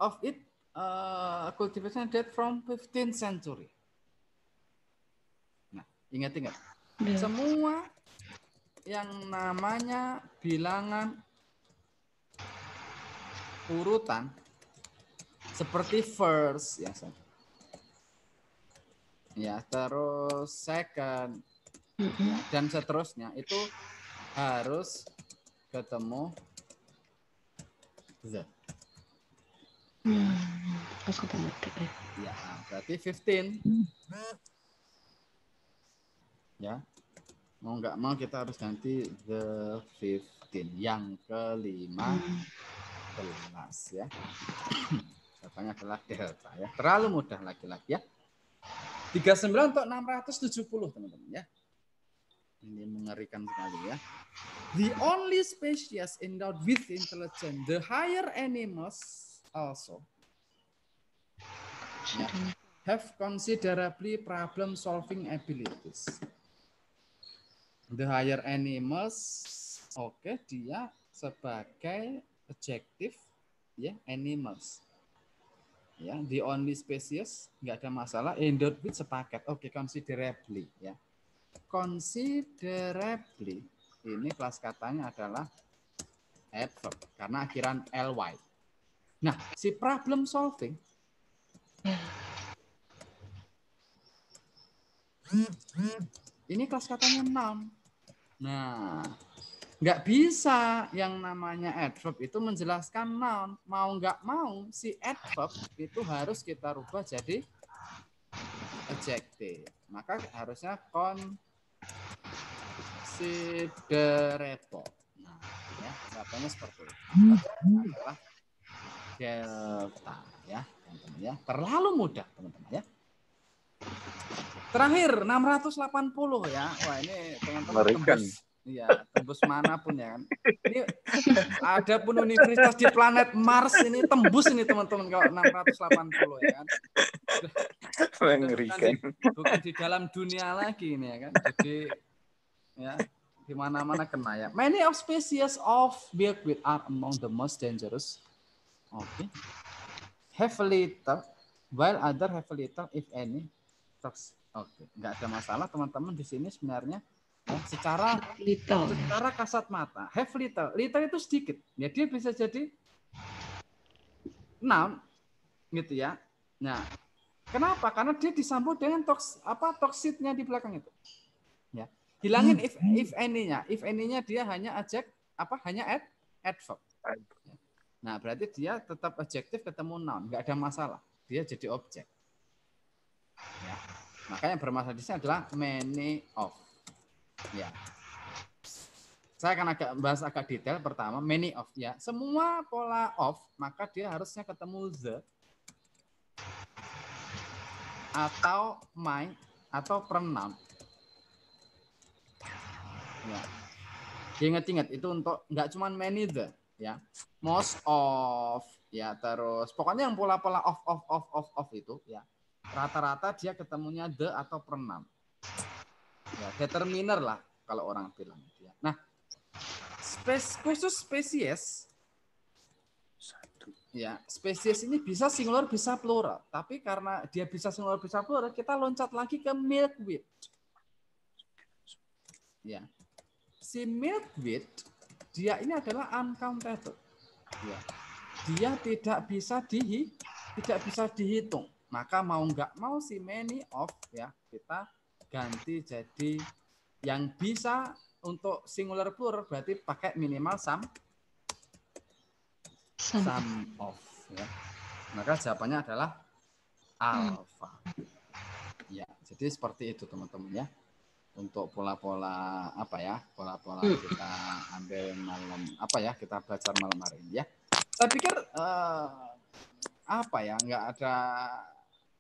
of it uh, eh, cultivation date from 15th century. Nah, ingat-ingat. Yeah. Semua yang namanya bilangan urutan seperti first ya. Ya, terus second mm-hmm. dan seterusnya itu harus ketemu the. Hmm, pas ketemu ya. Ya, berarti 15. Ya. Mau nggak mau kita harus ganti the 15 yang kelima belas ya. katanya adalah delta ya. Terlalu mudah laki-laki ya. 39 untuk 670 teman-teman ya. Ini mengerikan sekali ya. The only species endowed with intelligence, the higher animals also. Have considerably problem solving abilities. The higher animals, oke okay, dia sebagai adjective, ya yeah, animals. Ya, yeah, the only species nggak ada masalah. Endowed with sepaket. Oke, okay, considerably ya. Yeah. Considerably ini kelas katanya adalah adverb karena akhiran ly. Nah, si problem solving ini kelas katanya 6. Nah, nggak bisa yang namanya adverb itu menjelaskan noun. Mau nggak mau, si adverb itu harus kita rubah jadi adjective. Maka harusnya considerable. Nah, ya, katanya seperti itu. Hmm. Adalah delta ya, teman-teman ya. Terlalu mudah, teman-teman ya. Terakhir 680 ya. Wah, ini teman-teman tembus. Iya, tembus manapun ya kan. Ini ada pun universitas di planet Mars ini tembus ini teman-teman kalau 680 ya kan. Mengerikan. Bukan di, bukan di dalam dunia lagi ini ya kan. Jadi ya di mana-mana kena ya. Many of species of buckwheat are among the most dangerous Okay. Have little, while other have little if any tox. Oke, okay. nggak ada masalah teman-teman di sini sebenarnya ya, secara little. Ya. secara kasat mata have little, little itu sedikit. Ya dia bisa jadi 6 gitu ya. Nah, kenapa? Karena dia disambut dengan toks apa toksitnya di belakang itu. Ya. Hilangin hmm. if if any-nya. If any-nya dia hanya ajak apa? Hanya ad adverb. Nah, berarti dia tetap objektif ketemu noun, nggak ada masalah. Dia jadi objek. Ya. Maka yang bermasalah di sini adalah many of. Ya. Saya akan agak bahas agak detail pertama many of ya. Semua pola of maka dia harusnya ketemu the atau my atau pronoun. Ya. Ingat-ingat itu untuk nggak cuma many the, ya most of ya terus pokoknya yang pola-pola off off off off off itu ya rata-rata dia ketemunya the atau pronoun ya determiner lah kalau orang bilang ya. nah spes khusus spesies ya spesies ini bisa singular bisa plural tapi karena dia bisa singular bisa plural kita loncat lagi ke milkweed ya si milkweed dia ini adalah uncountable. Ya. Dia tidak bisa di tidak bisa dihitung. Maka mau nggak mau si many of ya kita ganti jadi yang bisa untuk singular plural berarti pakai minimal sum sum, sum of ya. Maka jawabannya adalah alpha. Ya, jadi seperti itu teman-teman ya untuk pola-pola apa ya pola-pola hmm. kita ambil malam apa ya kita belajar malam hari ini ya saya pikir uh, apa ya nggak ada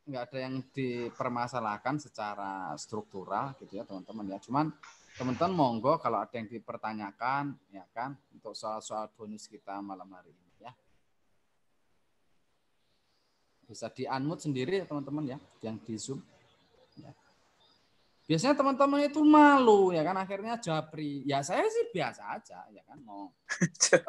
nggak ada yang dipermasalahkan secara struktural gitu ya teman-teman ya cuman teman-teman monggo kalau ada yang dipertanyakan ya kan untuk soal-soal bonus kita malam hari ini ya bisa di unmute sendiri ya teman-teman ya yang di zoom biasanya teman-teman itu malu ya kan akhirnya japri ya saya sih biasa aja ya kan mau (laughs)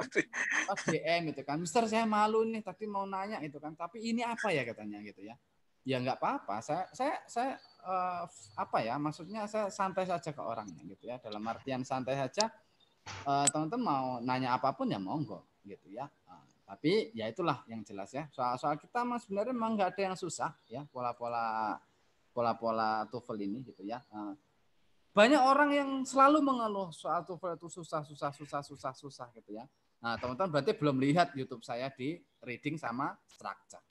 apa DM gitu kan Mister saya malu nih tapi mau nanya itu kan tapi ini apa ya katanya gitu ya ya nggak apa-apa saya saya saya uh, apa ya maksudnya saya santai saja ke orangnya gitu ya dalam artian santai saja teman eh, teman-teman mau nanya apapun ya monggo gitu ya eh, tapi ya itulah yang jelas ya soal soal kita mas sebenarnya memang nggak ada yang susah ya pola-pola pola-pola tuvel ini gitu ya. Nah, banyak orang yang selalu mengeluh soal tuvel itu susah, susah, susah, susah, susah gitu ya. Nah, teman-teman berarti belum lihat YouTube saya di reading sama structure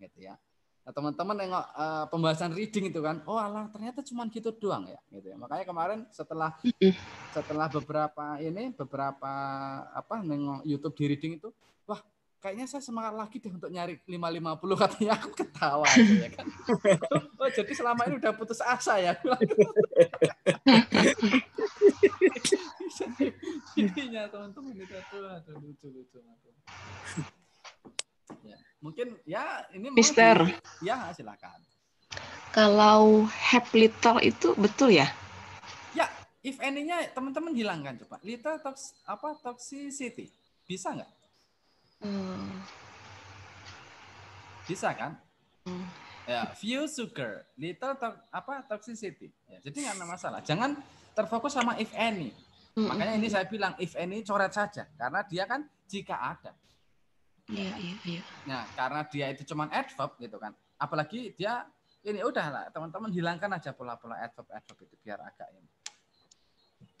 gitu ya. Nah, teman-teman nengok uh, pembahasan reading itu kan, oh alah ternyata cuma gitu doang ya gitu ya. Makanya kemarin setelah setelah beberapa ini beberapa apa nengok YouTube di reading itu, wah kayaknya saya semangat lagi deh untuk nyari 550 katanya aku ketawa aja ya kan. (laughs) Oh, jadi selama ini udah putus asa ya. Jadinya teman-teman itu aduh, aduh lucu lucu ya, mungkin ya ini Mister. ya silakan. Kalau have little itu betul ya? Ya, if any-nya teman-teman hilangkan coba. Little tox apa toxicity. Bisa nggak? Hmm. Bisa kan? Hmm. Ya, few sugar, little to apa toxicity. Ya, jadi nggak ada masalah. Jangan terfokus sama if any. Hmm. Makanya ini saya bilang if any coret saja karena dia kan jika ada. Iya, iya, iya. Nah, karena dia itu cuma adverb gitu kan. Apalagi dia ini udah lah teman-teman hilangkan aja pola-pola adverb adverb itu biar agak ini.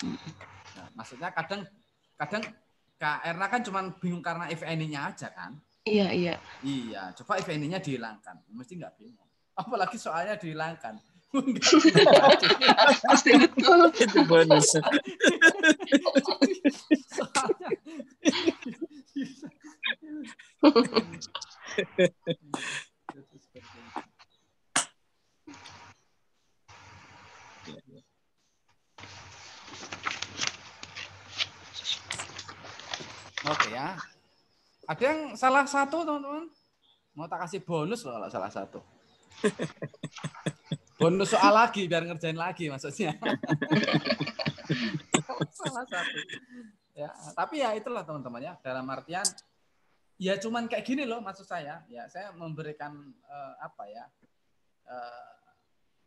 Hmm. Nah, maksudnya kadang kadang Kak Erna kan cuma bingung karena if nya aja kan? Iya, iya. Iya, coba if nya dihilangkan. Mesti nggak bingung. Apalagi soalnya dihilangkan. Pasti (laughs) betul. Itu bonus. soalnya... (laughs) Oke ya. Ada yang salah satu teman-teman? Mau tak kasih bonus loh kalau salah satu. (laughs) bonus soal lagi biar ngerjain lagi maksudnya. (laughs) salah satu. Ya, tapi ya itulah teman-teman ya dalam artian ya cuman kayak gini loh maksud saya. Ya saya memberikan uh, apa ya? uh,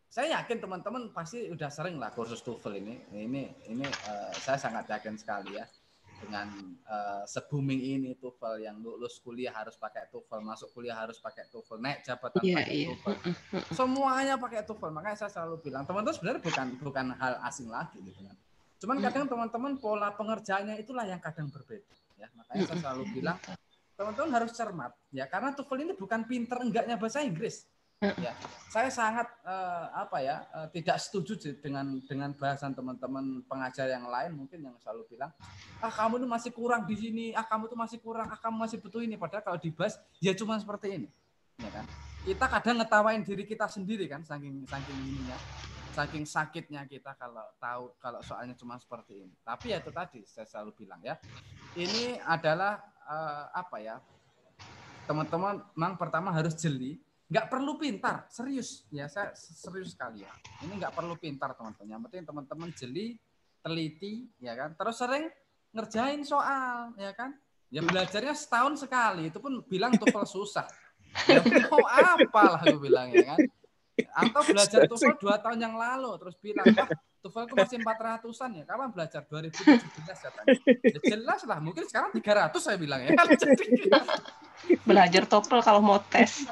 saya yakin teman-teman pasti udah sering lah kursus TOEFL ini. Ini ini uh, saya sangat yakin sekali ya dengan uh, eh, sebuming booming ini TOEFL yang lulus kuliah harus pakai TOEFL, masuk kuliah harus pakai TOEFL, naik jabatan yeah, pakai yeah. TOEFL. Semuanya pakai TOEFL. Makanya saya selalu bilang, teman-teman sebenarnya bukan bukan hal asing lagi gitu kan. Cuman kadang teman-teman pola pengerjaannya itulah yang kadang berbeda ya. Makanya saya selalu bilang teman-teman harus cermat ya karena TOEFL ini bukan pinter enggaknya bahasa Inggris. Ya, saya sangat uh, apa ya uh, tidak setuju dengan dengan bahasan teman-teman pengajar yang lain mungkin yang selalu bilang ah kamu tuh masih kurang di sini ah kamu tuh masih kurang ah kamu masih butuh ini padahal kalau dibahas ya cuma seperti ini ya kan kita kadang ngetawain diri kita sendiri kan saking saking ininya saking sakitnya kita kalau tahu kalau soalnya cuma seperti ini tapi ya itu tadi saya selalu bilang ya ini adalah uh, apa ya teman-teman memang pertama harus jeli nggak perlu pintar, serius ya saya serius sekali ya. Ini nggak perlu pintar teman-teman. Yang penting teman-teman jeli, teliti, ya kan. Terus sering ngerjain soal, ya kan. Ya belajarnya setahun sekali, itu pun bilang TOEFL susah. Ya mau apalah lu bilang ya kan. Atau belajar TOEFL dua tahun yang lalu, terus bilang, TOEFL itu masih 400-an ya. Kapan belajar? 2017 ya kan? Ya, jelas lah. Mungkin sekarang 300 saya bilang ya. (laughs) belajar TOEFL kalau mau tes.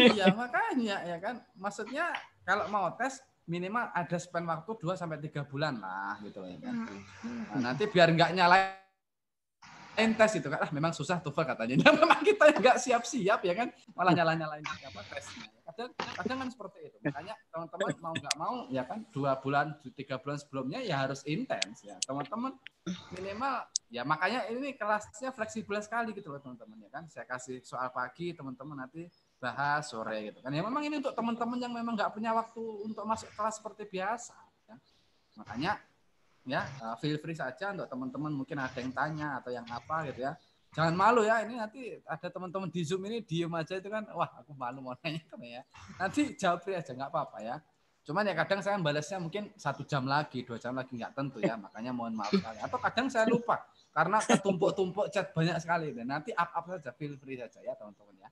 Iya makanya ya kan. Maksudnya kalau mau tes minimal ada spend waktu 2 sampai 3 bulan lah gitu ya kan. Hmm. Nah, nanti biar nggak nyalain tes itu kan ah memang susah TOEFL katanya. (laughs) Nah, memang kita nggak siap-siap ya kan malah iya. nyala-nyalain apa tesnya. Kadang, kadang kan seperti itu. Makanya teman-teman (laughs) mau nggak mau ya kan dua bulan tiga bulan sebelumnya ya harus intens ya teman-teman minimal ya makanya ini kelasnya fleksibel sekali gitu loh teman-teman ya kan. Saya kasih soal pagi teman-teman nanti bahas sore gitu kan. Ya memang ini untuk teman-teman yang memang nggak punya waktu untuk masuk kelas seperti biasa. Ya. Makanya ya eh, feel free saja untuk teman-teman mungkin ada yang tanya atau yang apa gitu ya jangan malu ya ini nanti ada teman-teman di zoom ini diem aja itu kan wah aku malu mau nanya kamu ya nanti jawab free aja nggak apa-apa ya cuman ya kadang saya balasnya mungkin satu jam lagi dua jam lagi nggak tentu ya makanya mohon maaf sekali atau kadang saya lupa karena ketumpuk-tumpuk chat banyak sekali dan nanti up up saja feel free saja ya teman-teman ya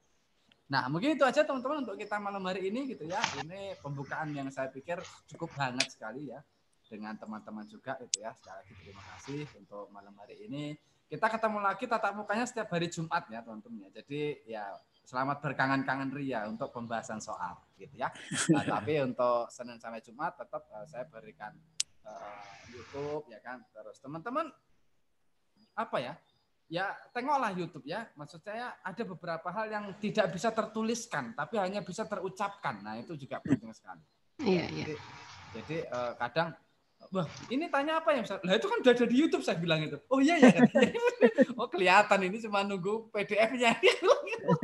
Nah, mungkin itu aja teman-teman untuk kita malam hari ini gitu ya. Ini pembukaan yang saya pikir cukup hangat sekali ya dengan teman-teman juga itu ya. Sekali lagi terima kasih untuk malam hari ini. Kita ketemu lagi tatap mukanya setiap hari Jumat ya teman-teman ya. Jadi ya selamat berkangen-kangen Ria untuk pembahasan soal gitu ya. Nah, (laughs) tapi untuk Senin sampai Jumat tetap uh, saya berikan uh, YouTube ya kan. Terus teman-teman apa ya? Ya tengoklah YouTube ya. Maksud saya ada beberapa hal yang tidak bisa tertuliskan tapi hanya bisa terucapkan. Nah, itu juga penting sekali. Iya, iya. Jadi, jadi uh, kadang Wah, ini tanya apa ya Ustaz? Lah itu kan udah ada di YouTube saya bilang itu. Oh iya ya kan. (laughs) oh kelihatan ini cuma nunggu PDF-nya.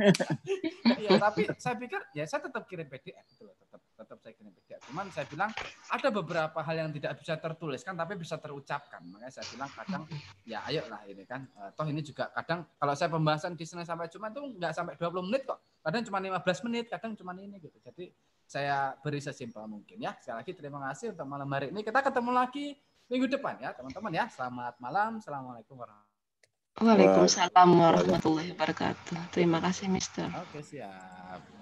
(laughs) ya, tapi saya pikir ya saya tetap kirim PDF gitu loh, tetap tetap saya kirim PDF. Cuman saya bilang ada beberapa hal yang tidak bisa tertuliskan tapi bisa terucapkan. Makanya saya bilang kadang ya ayolah ini kan. Eh, toh ini juga kadang kalau saya pembahasan di sana sampai cuma tuh nggak sampai 20 menit kok. Kadang cuma 15 menit, kadang cuma ini gitu. Jadi saya beri sesimpel mungkin ya. Sekali lagi terima kasih untuk malam hari ini. Kita ketemu lagi minggu depan ya teman-teman ya. Selamat malam. Assalamualaikum warahmatullahi wabarakatuh. Waalaikumsalam warahmatullahi wabarakatuh. Terima kasih Mister. Oke siap.